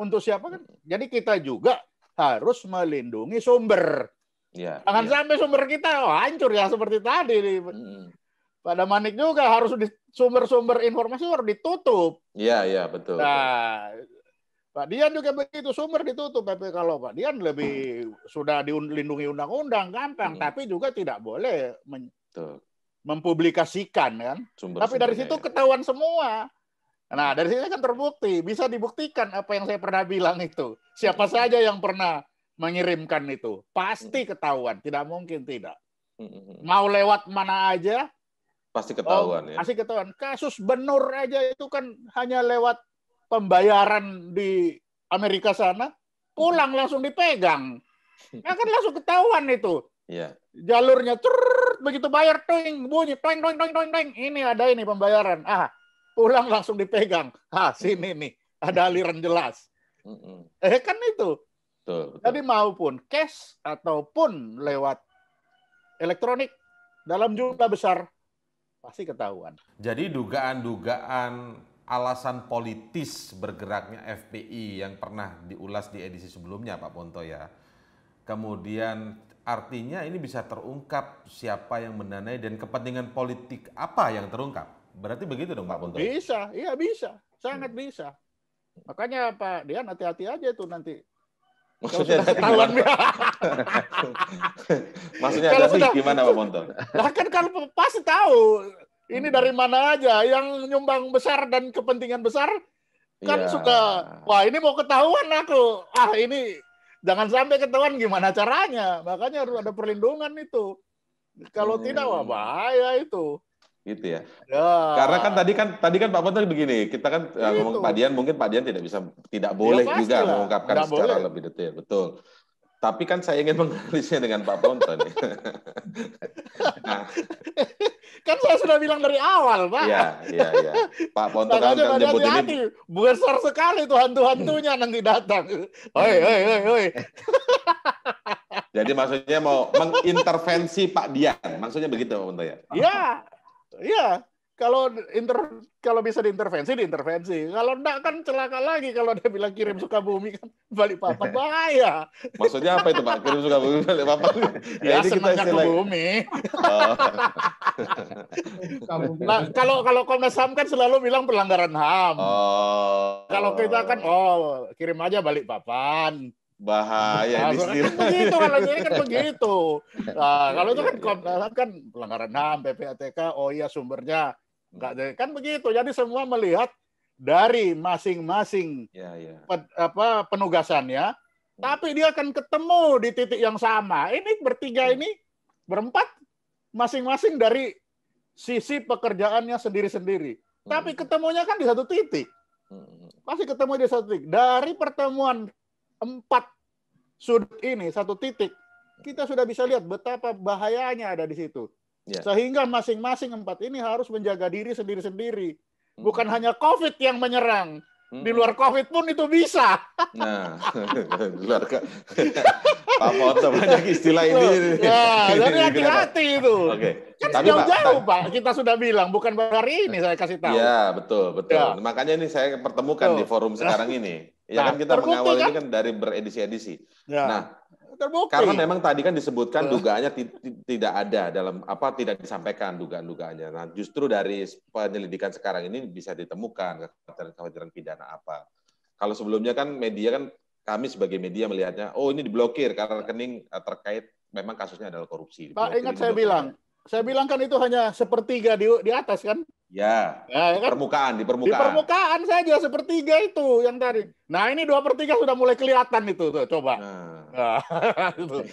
Speaker 3: Untuk siapa kan? Jadi kita juga harus melindungi sumber. Ya, Jangan ya. sampai sumber kita oh, hancur ya seperti tadi. Hmm. Pada Manik juga harus di, sumber-sumber informasi harus ditutup.
Speaker 5: Iya, iya, betul. Nah,
Speaker 3: betul. Pak Dian juga begitu sumber ditutup tapi kalau Pak Dian lebih sudah dilindungi undang-undang gampang hmm. tapi juga tidak boleh men mempublikasikan kan sumber tapi dari situ ya. ketahuan semua nah dari sini kan terbukti bisa dibuktikan apa yang saya pernah bilang itu siapa hmm. saja yang pernah mengirimkan itu pasti hmm. ketahuan tidak mungkin tidak hmm. mau lewat mana aja
Speaker 5: pasti ketahuan oh, ya
Speaker 3: pasti ketahuan kasus benur aja itu kan hanya lewat pembayaran di Amerika sana, pulang langsung dipegang. Nah, kan langsung ketahuan itu. Iya. Jalurnya curut, begitu bayar toing bunyi toing toing toing toing toing. Ini ada ini pembayaran. Ah, pulang langsung dipegang. Ah, sini nih ada aliran jelas. Eh kan itu. Betul, betul. Jadi maupun cash ataupun lewat elektronik dalam jumlah besar pasti ketahuan.
Speaker 5: Jadi dugaan-dugaan alasan politis bergeraknya FPI yang pernah diulas di edisi sebelumnya Pak Ponto ya. Kemudian artinya ini bisa terungkap siapa yang mendanai dan kepentingan politik apa yang terungkap. Berarti begitu dong Pak Ponto? Bisa, iya bisa. Sangat hmm. bisa.
Speaker 3: Makanya Pak Dian hati-hati aja itu nanti
Speaker 5: Maksudnya ketahuan
Speaker 3: Maksudnya kalau ada sih gimana Pak Ponto? Lah kan kalau pasti tahu ini hmm. dari mana aja yang nyumbang besar dan kepentingan besar kan yeah. suka wah ini mau ketahuan aku. Ah ini jangan sampai ketahuan gimana caranya. Makanya harus ada perlindungan itu. Kalau hmm. tidak wah bahaya itu gitu ya. ya. Karena kan
Speaker 5: tadi kan tadi kan Pak Menteri begini, kita kan eh, gitu. ngomong Pak Dian mungkin Pak Dian tidak bisa tidak boleh ya, juga mengungkapkan tidak secara boleh. lebih detail, betul. Tapi kan saya ingin menganalisisnya dengan Pak Ponton. nah,
Speaker 3: kan saya sudah bilang dari awal, Pak. Iya, iya, iya.
Speaker 5: Pak Ponto kan nyebut ini. Besar
Speaker 3: sekali tuh hantu-hantunya hmm. nanti datang. Oi, oi, oi, oi.
Speaker 5: Jadi maksudnya mau mengintervensi Pak Dian, maksudnya begitu Pak Ponto ya?
Speaker 3: Iya. Iya kalau inter kalau bisa diintervensi diintervensi kalau enggak kan celaka lagi kalau dia bilang kirim suka bumi kan balik papan bahaya
Speaker 5: maksudnya apa itu pak kirim suka bumi balik papan ya, ya kita ke bumi oh.
Speaker 3: nah kalau kalau Komnas Ham kan selalu bilang pelanggaran ham
Speaker 5: oh.
Speaker 3: kalau kita kan oh kirim aja balik papan
Speaker 5: bahaya nah, ini Kan begitu kalau ini kan begitu.
Speaker 3: Nah, kalau itu kan Komnas HAM kan pelanggaran HAM, PPATK, oh iya sumbernya Enggak jadi Kan begitu. Jadi semua melihat dari masing-masing ya, ya. apa penugasannya. Hmm. Tapi dia akan ketemu di titik yang sama. Ini bertiga hmm. ini berempat masing-masing dari sisi pekerjaannya sendiri-sendiri. Hmm. Tapi ketemunya kan di satu titik. Hmm. Pasti ketemu di satu titik. Dari pertemuan empat sudut ini satu titik, kita sudah bisa lihat betapa bahayanya ada di situ. Yeah. Sehingga masing-masing empat ini harus menjaga diri sendiri-sendiri. Mm. Bukan hanya COVID yang menyerang. Mm. Di hmm. luar COVID pun itu bisa.
Speaker 5: Nah, di luar Pak Foto banyak istilah ini. Ya, jadi hati-hati itu. Oke. Kan Tapi jauh-jauh
Speaker 3: Pak, kita sudah bilang bukan baru hari ini saya kasih tahu. Iya,
Speaker 5: betul, betul. Ya. Makanya ini saya pertemukan di forum sekarang ini. Ya nah, kan kita mengawal kan? ini kan dari beredisi-edisi. Ya. Nah, terbukti. Karena memang tadi kan disebutkan dugaannya tidak ada dalam apa tidak disampaikan dugaan-dugaannya. Nah, justru dari penyelidikan sekarang ini bisa ditemukan kekhawatiran-kekhawatiran pidana apa. Kalau sebelumnya kan media kan kami sebagai media melihatnya, oh ini diblokir karena rekening eh, terkait memang kasusnya adalah korupsi. Pak, ingat saya bilang,
Speaker 3: saya bilang kan itu hanya sepertiga di, di atas kan?
Speaker 5: Ya, nah, ya kan? permukaan, di permukaan. Di
Speaker 3: permukaan saja, sepertiga itu yang tadi. Nah ini dua pertiga sudah mulai kelihatan itu, tuh, coba. Nah.
Speaker 5: Nah.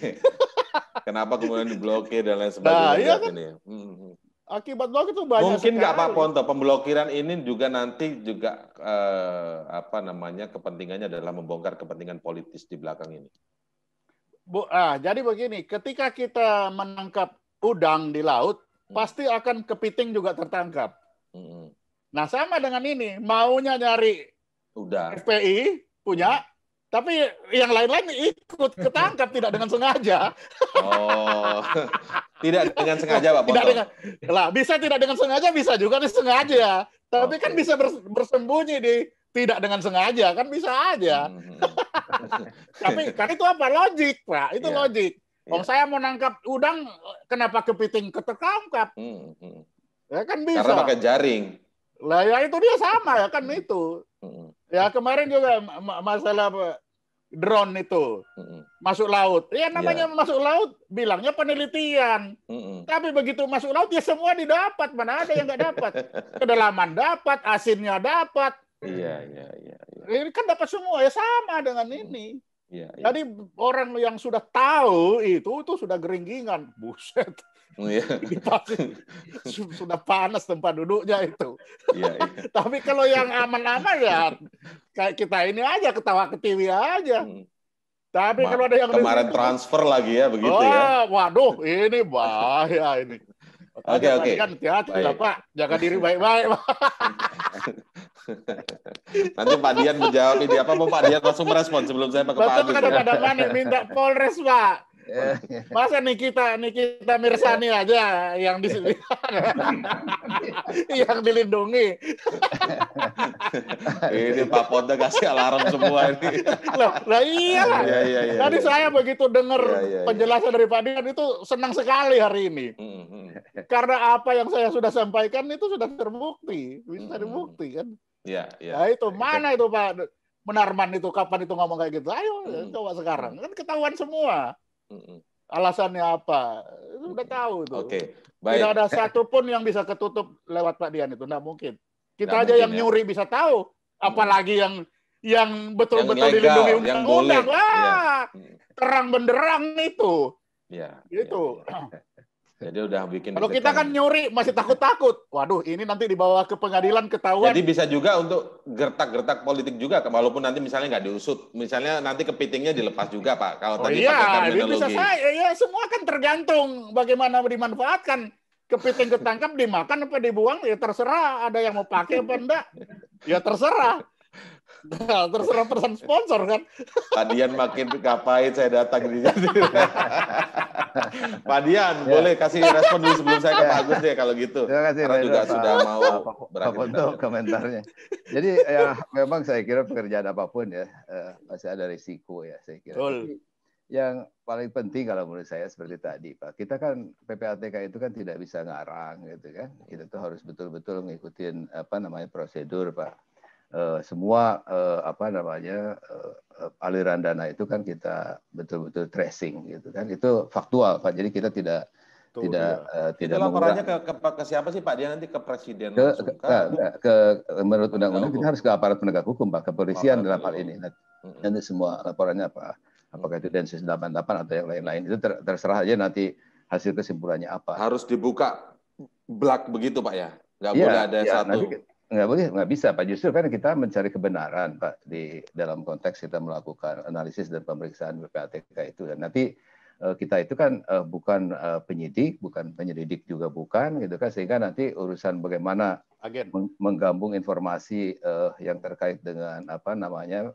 Speaker 5: Kenapa kemudian diblokir dan lain nah, sebagainya. Nah, iya kan? ini. Hmm.
Speaker 3: Akibat blokir itu banyak Mungkin nggak Pak
Speaker 5: Ponto, pemblokiran ini juga nanti juga eh, apa namanya kepentingannya adalah membongkar kepentingan politis di belakang ini.
Speaker 3: Bu, ah, jadi begini, ketika kita menangkap udang di laut, hmm. pasti akan kepiting juga tertangkap. Nah sama dengan ini, maunya nyari Udah. FPI punya, tapi yang lain-lain ikut ketangkap tidak dengan sengaja.
Speaker 5: Oh, tidak dengan sengaja, Pak. Tidak dengan,
Speaker 3: lah bisa tidak dengan sengaja, bisa juga disengaja. Tapi okay. kan bisa bersembunyi di tidak dengan sengaja kan bisa aja. Mm-hmm. tapi kan itu apa logik, Pak? Itu yeah. logik. Om yeah. saya mau nangkap udang, kenapa kepiting Mm Hmm. Ya kan bisa. Karena pakai jaring. Lah ya itu dia sama ya kan itu. Ya kemarin juga masalah drone itu masuk laut. Ya namanya ya. masuk laut bilangnya penelitian. hmm Tapi begitu masuk laut ya semua didapat. Mana ada yang nggak dapat? Kedalaman dapat, asinnya dapat.
Speaker 5: Iya, iya, iya.
Speaker 3: Ya. Ini kan dapat semua ya sama dengan ini. Ya, ya. Jadi orang yang sudah tahu itu itu sudah geringgingan, buset. Oh, iya. sudah panas tempat duduknya itu. Ya, ya. Tapi kalau yang aman-aman ya kayak kita ini aja ketawa ketiwi aja. Hmm. Tapi Ma kalau ada yang kemarin
Speaker 5: transfer lagi ya begitu oh, ya.
Speaker 3: Waduh, ini bahaya ini.
Speaker 5: Oke oke. Okay, Kan hati Pak,
Speaker 3: jaga diri baik-baik.
Speaker 5: Nanti Pak Dian menjawab ini apa mau Pak Dian langsung merespon sebelum saya ke Pak Agus. Betul kadang-kadang ya? minta
Speaker 3: Polres Pak. Eh. Masa Nikita Nikita Mirsani aja yang di yang dilindungi.
Speaker 5: ini Pak Ponda kasih alarm semua ini.
Speaker 3: Loh, lah iya. Ya, ya, ya, Tadi ya. saya begitu dengar ya, ya, ya. penjelasan dari Pak Dian itu senang sekali hari ini. Hmm, Karena apa yang saya sudah sampaikan itu sudah terbukti, bisa terbukti mm-hmm. kan. Iya, iya. Nah, itu mana itu Pak Menarman itu kapan itu ngomong kayak gitu? Ayo hmm. coba sekarang. Kan ketahuan semua. Alasannya apa? sudah tahu itu Oke. Okay. Tidak ada satupun yang bisa ketutup lewat Pak Dian itu, tidak mungkin. Kita nggak aja mungkin, yang ya. nyuri bisa tahu, apalagi yang yang betul-betul dilindungi undang-undang. Wah, yeah. terang benderang itu. Yeah. Itu. Yeah. Iya.
Speaker 5: Jadi udah bikin. Kalau kita kan
Speaker 3: nyuri masih takut-takut. Waduh, ini nanti dibawa ke pengadilan ketahuan. Jadi bisa
Speaker 5: juga untuk gertak-gertak politik juga, walaupun nanti misalnya nggak diusut, misalnya nanti kepitingnya dilepas juga pak. Kalau oh, tadi iya, pakai Bisa saya,
Speaker 3: ya semua kan tergantung bagaimana dimanfaatkan. Kepiting ketangkap dimakan apa dibuang ya terserah. Ada yang mau pakai apa enggak
Speaker 5: ya terserah.
Speaker 3: Nah, terserah pesan sponsor kan.
Speaker 5: Padian makin ngapain saya datang di Padian, ya. boleh kasih respon dulu sebelum saya ke Pak Agus ya kalau gitu.
Speaker 1: Terima kasih. Karena juga Pak, sudah mau Pak, untuk komentarnya. Jadi ya memang saya kira pekerjaan apapun ya masih eh, ada risiko ya saya kira. Betul. Yang paling penting kalau menurut saya seperti tadi Pak, kita kan PPATK itu kan tidak bisa ngarang gitu kan. Kita tuh harus betul-betul ngikutin apa namanya prosedur Pak Eh, semua uh, apa namanya eh, aliran dana itu kan kita betul-betul tracing gitu kan itu faktual Pak jadi kita tidak Tuh, tidak iya. uh, tidak laporannya ke,
Speaker 5: ke, ke siapa sih Pak dia nanti ke presiden ke, ke, ke,
Speaker 1: ke menurut undang-undang kita harus ke aparat penegak hukum Pak kepolisian dalam hal ini nanti, nanti semua laporannya apa apakah itu densus 88 atau yang lain-lain itu ter, terserah aja nanti hasil kesimpulannya apa harus dibuka blak begitu Pak ya nggak ya, boleh ada ya, satu nanti, nggak boleh nggak bisa pak justru kan kita mencari kebenaran pak di dalam konteks kita melakukan analisis dan pemeriksaan BPATK itu dan nanti eh, kita itu kan eh, bukan eh, penyidik, bukan penyelidik juga bukan, gitu kan sehingga nanti urusan bagaimana Again. menggabung informasi yang terkait dengan apa namanya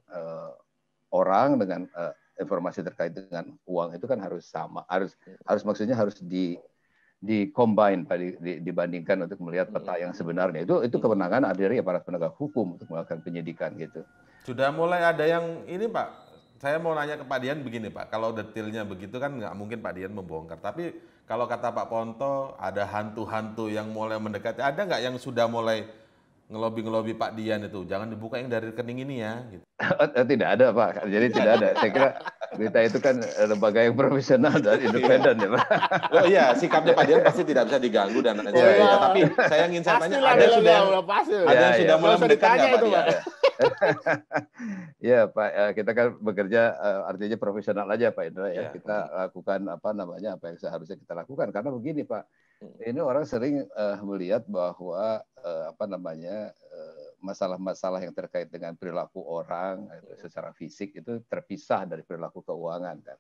Speaker 1: orang dengan informasi terkait dengan uang itu kan harus sama, harus harus maksudnya harus di di combine dibandingkan untuk melihat peta iya. yang sebenarnya itu itu iya. kewenangan ada dari aparat penegak hukum untuk melakukan penyidikan gitu.
Speaker 5: Sudah mulai ada yang ini Pak, saya mau nanya ke Pak Dian begini Pak, kalau detailnya begitu kan nggak mungkin Pak Dian membongkar. Tapi kalau kata Pak Ponto ada hantu-hantu yang mulai mendekati, ada nggak yang sudah mulai ngelobi-ngelobi Pak Dian itu, jangan dibuka yang dari rekening ini ya. Gitu.
Speaker 1: Oh, tidak ada Pak, jadi tidak ada. Saya kira Berita itu kan lembaga yang
Speaker 5: profesional dan iya. independen ya Pak. Oh iya, sikapnya Pak Dian pasti tidak bisa diganggu dan lain oh, iya. iya. Tapi saya ingin saya tanya, ada sudah, ada yang iya, sudah mulai mendekat nggak Pak
Speaker 1: ya Pak, eh, kita kan bekerja eh, artinya profesional aja Pak Indra ya. Kita lakukan apa namanya apa yang seharusnya kita lakukan karena begini Pak, hmm. ini orang sering eh, melihat bahwa apa namanya masalah-masalah yang terkait dengan perilaku orang eh, iya. secara fisik itu terpisah dari perilaku keuangan kan.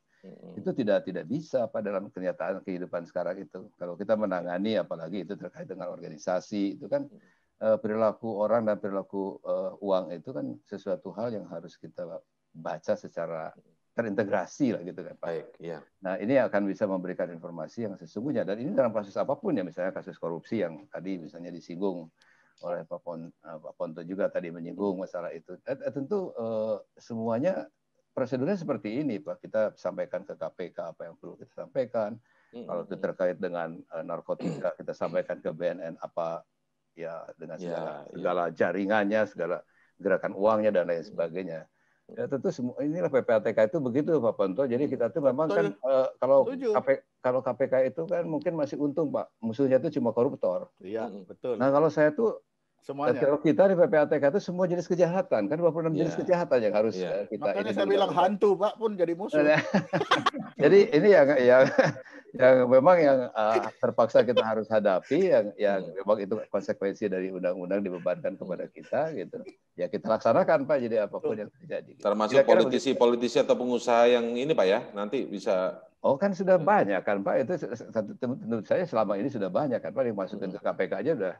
Speaker 1: Itu tidak tidak bisa apa dalam kenyataan kehidupan sekarang itu. Kalau kita menangani apalagi itu terkait dengan organisasi itu kan eh, perilaku orang dan perilaku eh, uang itu kan sesuatu hal yang harus kita baca secara terintegrasi lah gitu kan Baik, ya. Nah ini akan bisa memberikan informasi yang sesungguhnya dan ini dalam kasus apapun ya misalnya kasus korupsi yang tadi misalnya disinggung oleh Pak, Pon, eh, Ponto juga tadi menyinggung masalah itu. Eh, eh, tentu semuanya prosedurnya seperti ini, Pak. Kita sampaikan ke KPK apa yang perlu kita sampaikan. Kalau itu terkait dengan narkotika, kita sampaikan ke BNN apa ya dengan ya, segala, ya, segala jaringannya, segala gerakan uangnya dan lain sebagainya. Ya tentu semua inilah PPATK itu begitu Pak Ponto. Jadi hmm, kita tuh memang Tujuh. kan uh, kalau KP, kalau KPK itu kan mungkin masih untung Pak. Musuhnya itu cuma koruptor.
Speaker 3: Iya, hmm. betul. Nah,
Speaker 1: kalau saya tuh semuanya. Kalau eh, kita di PPATK itu semua jenis kejahatan, kan 26 yeah. Iya. jenis kejahatan yang harus yeah. Iya. kita Makanya ini saya bilang hantu
Speaker 3: Pak pun jadi musuh. Iya. jadi
Speaker 1: ini yang ya yang memang yang uh, terpaksa kita harus hadapi yang yang hmm. memang itu konsekuensi dari undang-undang dibebankan kepada kita gitu ya kita laksanakan pak jadi
Speaker 5: apapun yang terjadi gitu. termasuk politisi-politisi atau pengusaha yang ini pak ya nanti bisa
Speaker 1: Oh kan sudah hmm. banyak kan Pak itu tentu saya selama ini sudah banyak kan Pak Yang masuk hmm. ke KPK aja udah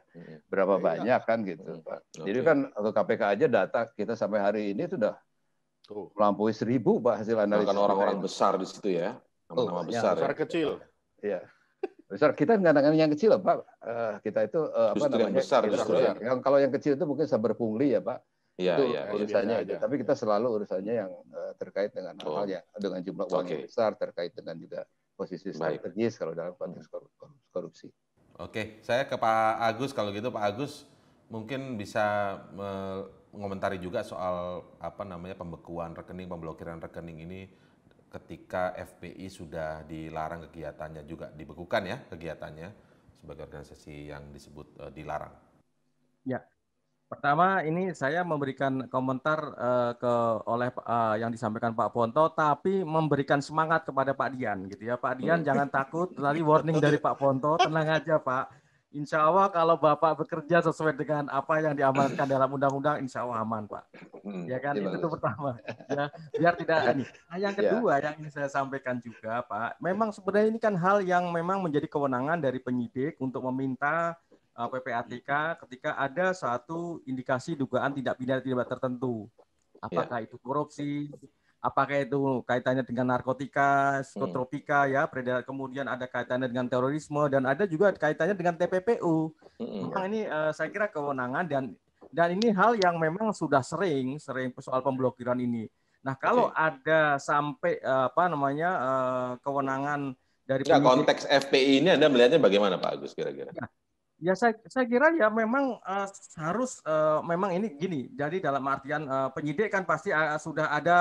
Speaker 1: berapa iya. banyak kan gitu Pak. Jadi kan ke KPK aja data kita sampai hari ini sudah melampaui seribu Pak hasil analisis. orang-orang besar di situ ya. Nama-nama oh, besar. besar ya. kecil. Iya. Besar kita mengatakan yang kecil Pak. Uh, kita itu uh, apa namanya? Yang besar, justru besar. besar. Ya. Yang kalau yang kecil itu mungkin sabar pungli ya Pak.
Speaker 5: Iya, iya, iya. Urusannya aja. Tapi
Speaker 1: kita selalu urusannya yang eh, terkait dengan oh. hal yang dengan jumlah uang okay. yang besar terkait dengan juga posisi strategis Baik. kalau dalam konteks korupsi.
Speaker 5: Oke, saya ke Pak Agus kalau gitu Pak Agus mungkin bisa mengomentari juga soal apa namanya pembekuan rekening, pemblokiran rekening ini ketika FPI sudah dilarang kegiatannya juga dibekukan ya kegiatannya sebagai organisasi yang disebut uh, dilarang?
Speaker 2: Ya, Pertama, ini saya memberikan komentar uh, ke oleh uh, yang disampaikan Pak Ponto, tapi memberikan semangat kepada Pak Dian, gitu ya. Pak Dian, hmm. jangan takut. Tadi warning dari Pak Ponto, tenang aja Pak. Insya Allah kalau Bapak bekerja sesuai dengan apa yang diamankan dalam undang-undang, insya Allah aman Pak. Hmm, ya kan, iya, itu pertama. Ya, biar tidak ini. Nah, yang iya. kedua ya. yang ingin saya sampaikan juga Pak, memang sebenarnya ini kan hal yang memang menjadi kewenangan dari penyidik untuk meminta uh, PPATK ketika ada satu indikasi dugaan tindak pidana tidak tertentu. Iya. Apakah ya. itu korupsi, apakah itu kaitannya dengan narkotika, iya. psikotropika ya, peredaran kemudian ada kaitannya dengan terorisme dan ada juga kaitannya dengan TPPU. Memang nah, ini uh, saya kira kewenangan dan dan ini hal yang memang sudah sering sering
Speaker 5: soal pemblokiran ini.
Speaker 2: Nah, kalau okay. ada sampai eh, apa namanya eh, kewenangan
Speaker 5: dari ya, konteks FPI ini Anda melihatnya bagaimana Pak Agus kira-kira? Nah,
Speaker 2: Ya saya, saya kira ya memang uh, harus uh, memang ini gini. Jadi dalam artian uh, penyidik kan pasti uh, sudah ada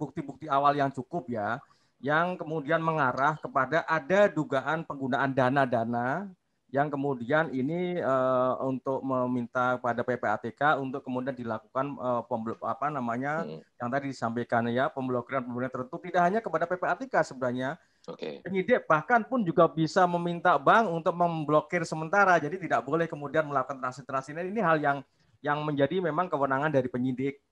Speaker 2: bukti-bukti uh, awal yang cukup ya, yang kemudian mengarah kepada ada dugaan penggunaan dana-dana yang kemudian ini uh, untuk meminta pada PPATK untuk kemudian dilakukan uh, pemblok apa namanya hmm. yang tadi disampaikan ya pemblokiran pemblokiran tertentu tidak hanya kepada PPATK sebenarnya Okay. Penyidik bahkan pun juga bisa meminta bank untuk memblokir sementara. Jadi tidak boleh kemudian melakukan transaksi-transaksi ini. Ini hal yang yang menjadi memang kewenangan dari penyidik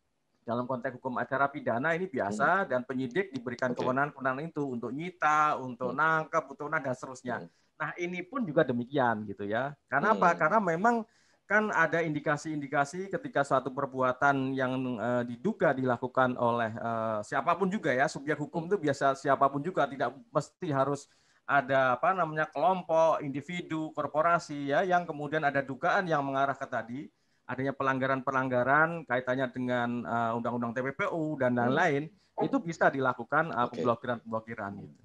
Speaker 2: dalam konteks hukum acara pidana ini biasa hmm. dan penyidik diberikan okay. kewenangan-kewenangan itu untuk nyita, untuk hmm. nangkap, untuk nangkap, dan seterusnya. Hmm. Nah ini pun juga demikian gitu ya. Karena hmm. apa? Karena memang kan ada indikasi-indikasi ketika suatu perbuatan yang uh, diduga dilakukan oleh uh, siapapun juga ya subjek hukum itu hmm. biasa siapapun juga tidak mesti harus ada apa namanya kelompok, individu, korporasi ya yang kemudian ada dugaan yang mengarah ke tadi adanya pelanggaran-pelanggaran kaitannya dengan uh, undang-undang TPPU dan hmm. lain-lain hmm. itu bisa dilakukan uh, pemblokiran-pemblokiran gitu.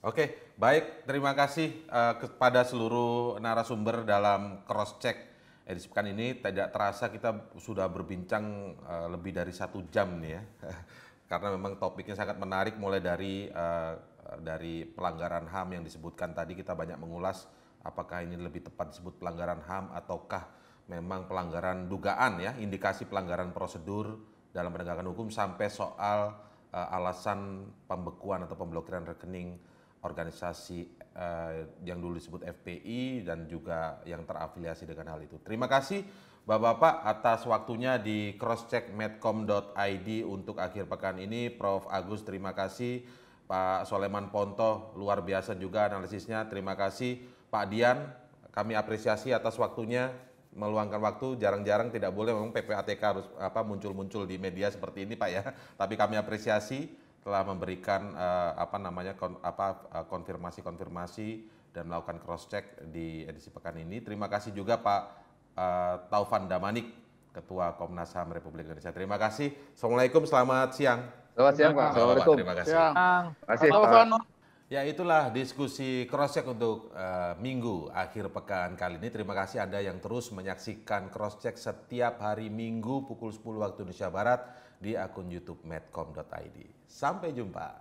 Speaker 5: Oke, baik. Terima kasih uh, kepada seluruh narasumber dalam cross check edisi pekan ini tidak terasa kita sudah berbincang uh, lebih dari satu jam nih ya karena memang topiknya sangat menarik mulai dari uh, dari pelanggaran HAM yang disebutkan tadi kita banyak mengulas apakah ini lebih tepat disebut pelanggaran HAM ataukah memang pelanggaran dugaan ya indikasi pelanggaran prosedur dalam penegakan hukum sampai soal uh, alasan pembekuan atau pemblokiran rekening organisasi Eh, yang dulu disebut FPI dan juga yang terafiliasi dengan hal itu. Terima kasih Bapak-bapak atas waktunya di crosscheckmedcom.id untuk akhir pekan ini. Prof Agus terima kasih, Pak Soleman Ponto luar biasa juga analisisnya. Terima kasih Pak Dian, kami apresiasi atas waktunya meluangkan waktu jarang-jarang tidak boleh memang PPATK harus apa muncul-muncul di media seperti ini Pak ya. Tapi kami apresiasi telah memberikan uh, apa namanya kon, apa uh, konfirmasi-konfirmasi dan melakukan cross check di edisi pekan ini. Terima kasih juga Pak uh, Taufan Damanik, Ketua Komnas HAM Republik Indonesia. Terima kasih. Assalamualaikum, selamat siang. Selamat siang Pak. Assalamualaikum. Terima kasih. Siang. Terima kasih. Pak. Ya itulah diskusi cross-check untuk uh, minggu akhir pekan kali ini. Terima kasih Anda yang terus menyaksikan cross-check setiap hari minggu pukul 10 waktu Indonesia Barat di akun youtube medcom.id. Sampai jumpa.